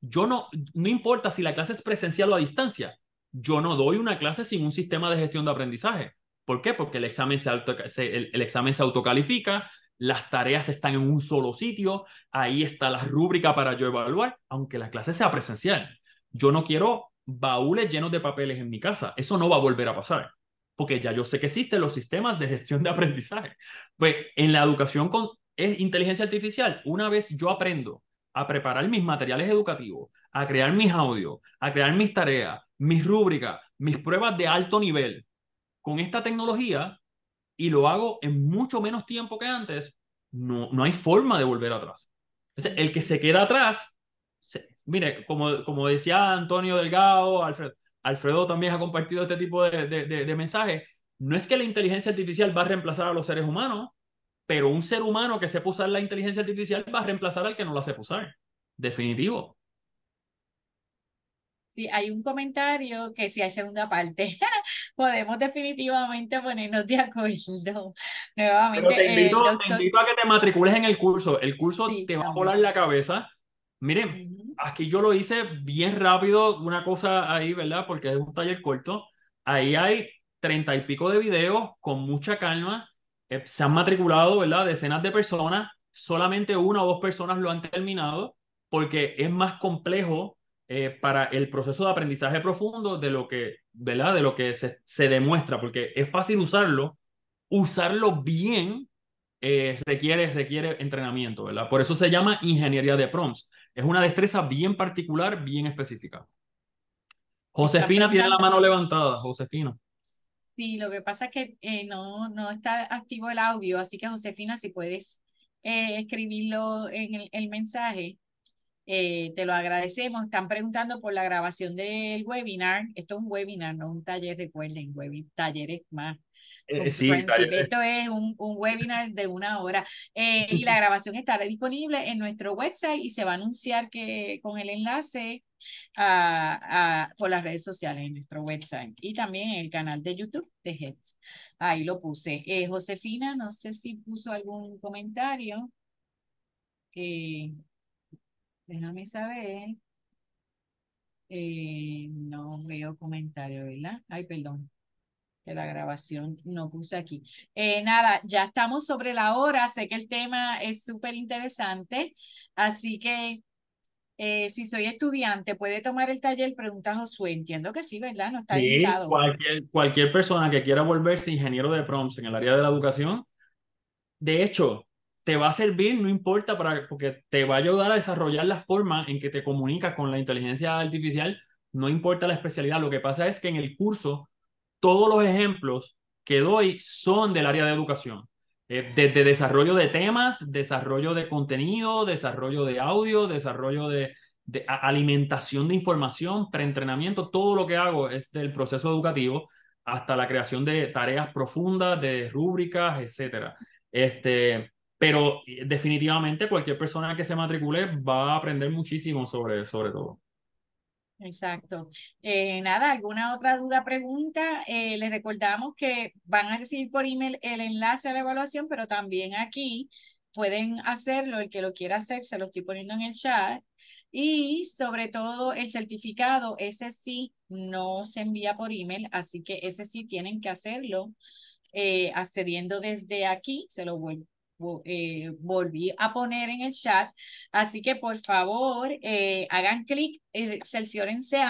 Yo no, no importa si la clase es presencial o a distancia, yo no doy una clase sin un sistema de gestión de aprendizaje. ¿Por qué? Porque el examen se, autocalifica, las tareas están en un solo sitio, ahí está la rúbrica para yo evaluar, aunque la clase sea presencial. Yo no quiero baúles llenos de papeles en mi casa, eso no va a volver a pasar, porque ya yo sé que existen los sistemas de gestión de aprendizaje. Pues en la educación con es inteligencia artificial, una vez yo aprendo a preparar mis materiales educativos, a crear mis audios, a crear mis tareas, mis rúbricas, mis pruebas de alto nivel con esta tecnología y lo hago en mucho menos tiempo que antes, no, no hay forma de volver atrás. Entonces, el que se queda atrás, mire, como, como decía Antonio Delgado, Alfredo, también ha compartido este tipo de, de, mensajes, no es que la inteligencia artificial va a reemplazar a los seres humanos, pero un ser humano que sepa usar la inteligencia artificial va a reemplazar al que no la sepa usar. Definitivo si hay un comentario que si hay segunda parte, *laughs* podemos definitivamente ponernos de acuerdo. *laughs* Nuevamente, te, eh, invito, a que te matricules en el curso. El curso te va a volar la cabeza. Miren, aquí yo lo hice bien rápido, una cosa ahí, ¿verdad? Porque es un taller corto. Ahí hay treinta y pico de videos con mucha calma. Eh, se han matriculado, ¿verdad? Decenas de personas. Solamente una o dos personas lo han terminado porque es más complejo eh, para el proceso de aprendizaje profundo de lo que, ¿verdad? De lo que se, demuestra, porque es fácil usarlo, usarlo bien eh, requiere, requiere entrenamiento, ¿verdad? Por eso se llama ingeniería de prompts. Es una destreza bien particular, bien específica. Josefina tiene la mano levantada, Josefina. Sí, lo que pasa es que eh, no, no está activo el audio, así que Josefina, si puedes escribirlo en el, el mensaje. Eh, te lo agradecemos. Están preguntando por la grabación del webinar. Esto es un webinar, no un taller, recuerden, taller talleres más. Eh, sí, Esto es un, un, webinar de una hora eh, y la *laughs* grabación estará disponible en nuestro website y se va a anunciar que con el enlace a, a, por las redes sociales en nuestro website y también en el canal de YouTube de Heads. Ahí lo puse. Josefina, no sé si puso algún comentario. Eh, Déjame saber. Eh, no veo comentario, ¿verdad? Ay, perdón, que la grabación no puse aquí. Eh, nada, ya estamos sobre la hora, sé que el tema es súper interesante, así que eh, si soy estudiante, ¿puede tomar el taller? Pregunta Josué, entiendo que sí, ¿verdad? No está sí, cualquier, cualquier persona que quiera volverse ingeniero de prompts en el área de la educación, de hecho, te va a servir, no importa, para, porque te va a ayudar a desarrollar la forma en que te comunicas con la inteligencia artificial, no importa la especialidad. Lo que pasa es que en el curso, todos los ejemplos que doy son del área de educación. Eh, desde desarrollo de temas, desarrollo de contenido, desarrollo de audio, desarrollo de, de alimentación de información, preentrenamiento, todo lo que hago es del proceso educativo hasta la creación de tareas profundas, de rúbricas, etcétera. Este, pero eh, definitivamente cualquier persona que se matricule va a aprender muchísimo sobre, sobre todo. Exacto. Eh, nada, ¿alguna otra duda, pregunta? Eh, les recordamos que van a recibir por email el enlace a la evaluación, pero también aquí pueden hacerlo, el que lo quiera hacer, se lo estoy poniendo en el chat. Y sobre todo el certificado, ese sí no se envía por email, así que ese sí tienen que hacerlo accediendo desde aquí, se lo vuelvo eh, volví a poner en el chat. Así que por favor, eh, hagan clic, eh,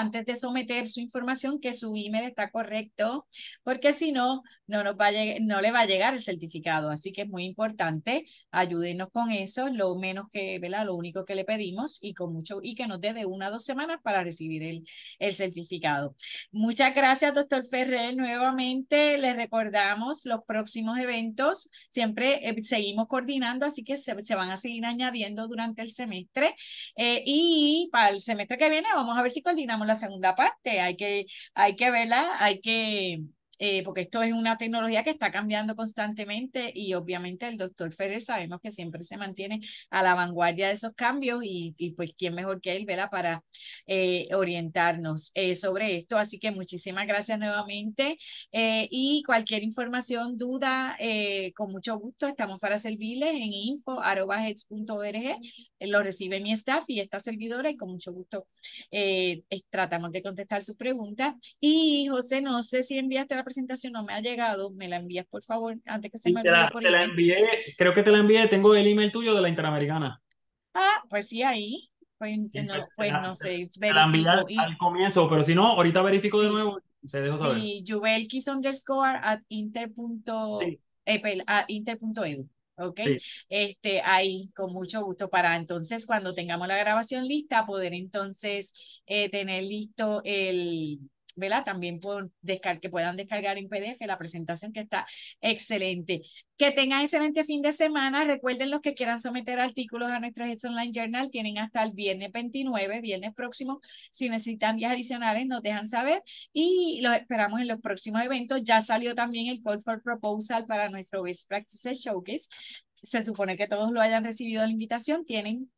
antes de someter su información que su email está correcto, porque si no, no, nos va no le va a llegar el certificado. Así que es muy importante, ayúdenos con eso, lo menos que, ¿verdad? Lo único que le pedimos y con mucho, y que nos dé de una o dos semanas para recibir el, el certificado. Muchas gracias, doctor Ferrer, nuevamente. Les recordamos los próximos eventos. Siempre eh, seguimos coordinando, así que se, se van a seguir añadiendo durante el semestre. Eh, y para el semestre que viene vamos a ver si coordinamos la segunda parte. Hay que, hay que verla, hay que eh, porque esto es una tecnología que está cambiando constantemente y obviamente el doctor Ferrer sabemos que siempre se mantiene a la vanguardia de esos cambios y, y pues quién mejor que él, ¿verdad? Para eh, orientarnos eh, sobre esto. Así que muchísimas gracias nuevamente y cualquier información, duda, con mucho gusto estamos para servirles en info.org. Lo recibe mi staff y esta servidora y con mucho gusto tratamos de contestar sus preguntas. Y José, no sé si enviaste presentación no me ha llegado, me la envías por favor antes que se me olvide creo que te la envié, tengo el email tuyo de la Interamericana. Ah, pues sí, ahí. Pues, pues, pues no, sé, verifico. al, comienzo, pero si no, ahorita verifico de nuevo. Te dejo Sí, underscore at inter. punto eh, pues, inter.edu. ¿ok? Este, ahí, con mucho gusto, para entonces cuando tengamos la grabación lista, poder entonces eh, tener listo el, también pueden que puedan descargar en PDF la presentación que está excelente. Que tengan excelente fin de semana. Recuerden los que quieran someter artículos a nuestro Heads Online Journal, tienen hasta el viernes 29, viernes próximo. Si necesitan días adicionales, nos dejan saber y los esperamos en los próximos eventos. Ya salió también el Call for Proposal para nuestro Best Practices Showcase. Se supone que todos lo hayan recibido la invitación. Tienen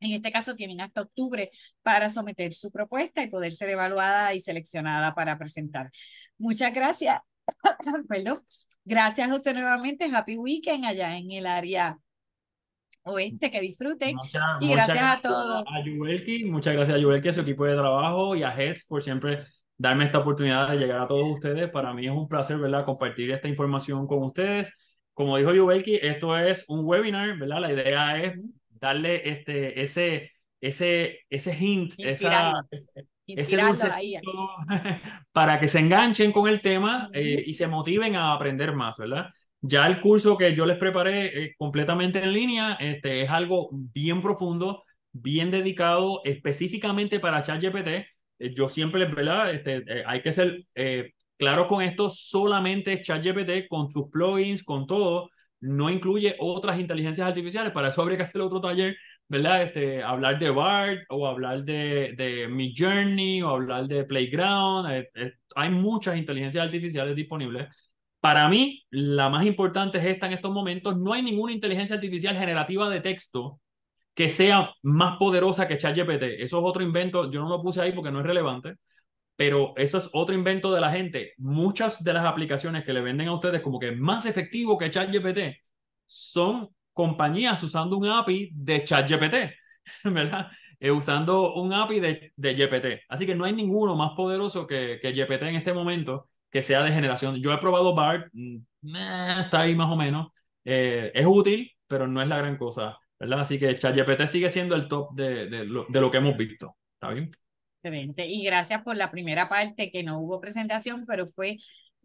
en este caso tienen hasta octubre para someter su propuesta y poder ser evaluada y seleccionada para presentar. Muchas gracias. *coughs* Perdón. Gracias, José, nuevamente. Happy Weekend allá en el área oeste. Que disfruten. Muchas, y gracias, a todos. muchas gracias a Yuelki, a su equipo de trabajo y a Heads por siempre darme esta oportunidad de llegar a todos ustedes. Para mí es un placer, ¿verdad?, compartir esta información con ustedes. Como dijo Yuvelki, esto es un webinar, ¿verdad? La idea es darle este, ese, ese, ese hint, esa, ese ahí. *laughs* para que se enganchen con el tema eh, y se motiven a aprender más, ¿verdad? Ya el curso que yo les preparé eh, completamente en línea este, es algo bien profundo, bien dedicado específicamente para ChatGPT. Eh, yo siempre, ¿verdad? Este, hay que ser claro con esto, solamente ChatGPT con sus plugins, con todo, no incluye otras inteligencias artificiales. Para eso habría que hacer otro taller, ¿verdad? Este, hablar de BART o hablar de, de Mi Journey o hablar de Playground. Eh, eh, hay muchas inteligencias artificiales disponibles. Para mí, la más importante es esta en estos momentos. No hay ninguna inteligencia artificial generativa de texto que sea más poderosa que ChatGPT. Eso es otro invento. Yo no lo puse ahí porque no es relevante pero eso es otro invento de la gente. Muchas de las aplicaciones que le venden a ustedes como que más efectivo que ChatGPT son compañías usando un API de ChatGPT, *laughs* ¿verdad? Eh, usando un API de, de GPT. Así que no hay ninguno más poderoso que, que GPT en este momento que sea de generación. Yo he probado BART, mm, eh, está ahí más o menos. Eh, es útil, pero no es la gran cosa, ¿verdad? Así que ChatGPT sigue siendo el top de, lo, de lo que hemos visto. ¿Está bien? Excelente. Y gracias por la primera parte que no hubo presentación, pero fue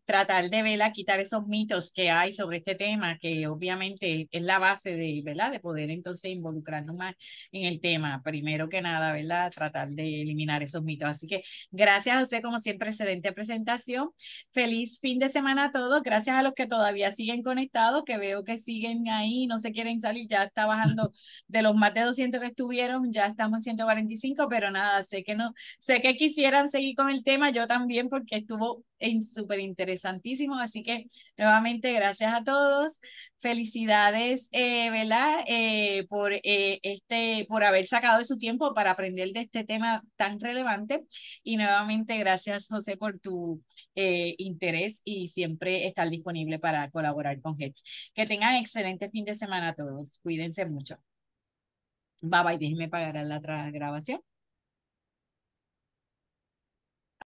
tratar de ¿verdad? quitar esos mitos que hay sobre este tema, que obviamente es la base de, ¿verdad? de poder entonces involucrarnos más en el tema. Primero que nada, ¿verdad? tratar de eliminar esos mitos. Así que gracias, a usted como siempre, excelente presentación. Feliz fin de semana a todos. Gracias a los que todavía siguen conectados, que veo que siguen ahí, no se quieren salir. Ya está bajando *laughs* de los más de 200 que estuvieron, ya estamos en 145, pero nada, sé que no, sé que quisieran seguir con el tema, yo también, porque estuvo es súper interesantísimo. Así que nuevamente gracias a todos. Felicidades, eh, ¿verdad? Eh, por, eh, este, por haber sacado de su tiempo para aprender de este tema tan relevante. Y nuevamente gracias, José, por tu interés y siempre estar disponible para colaborar con Gets. Que tengan excelente fin de semana a todos. Cuídense mucho. Bye bye, déjenme pagar la otra grabación.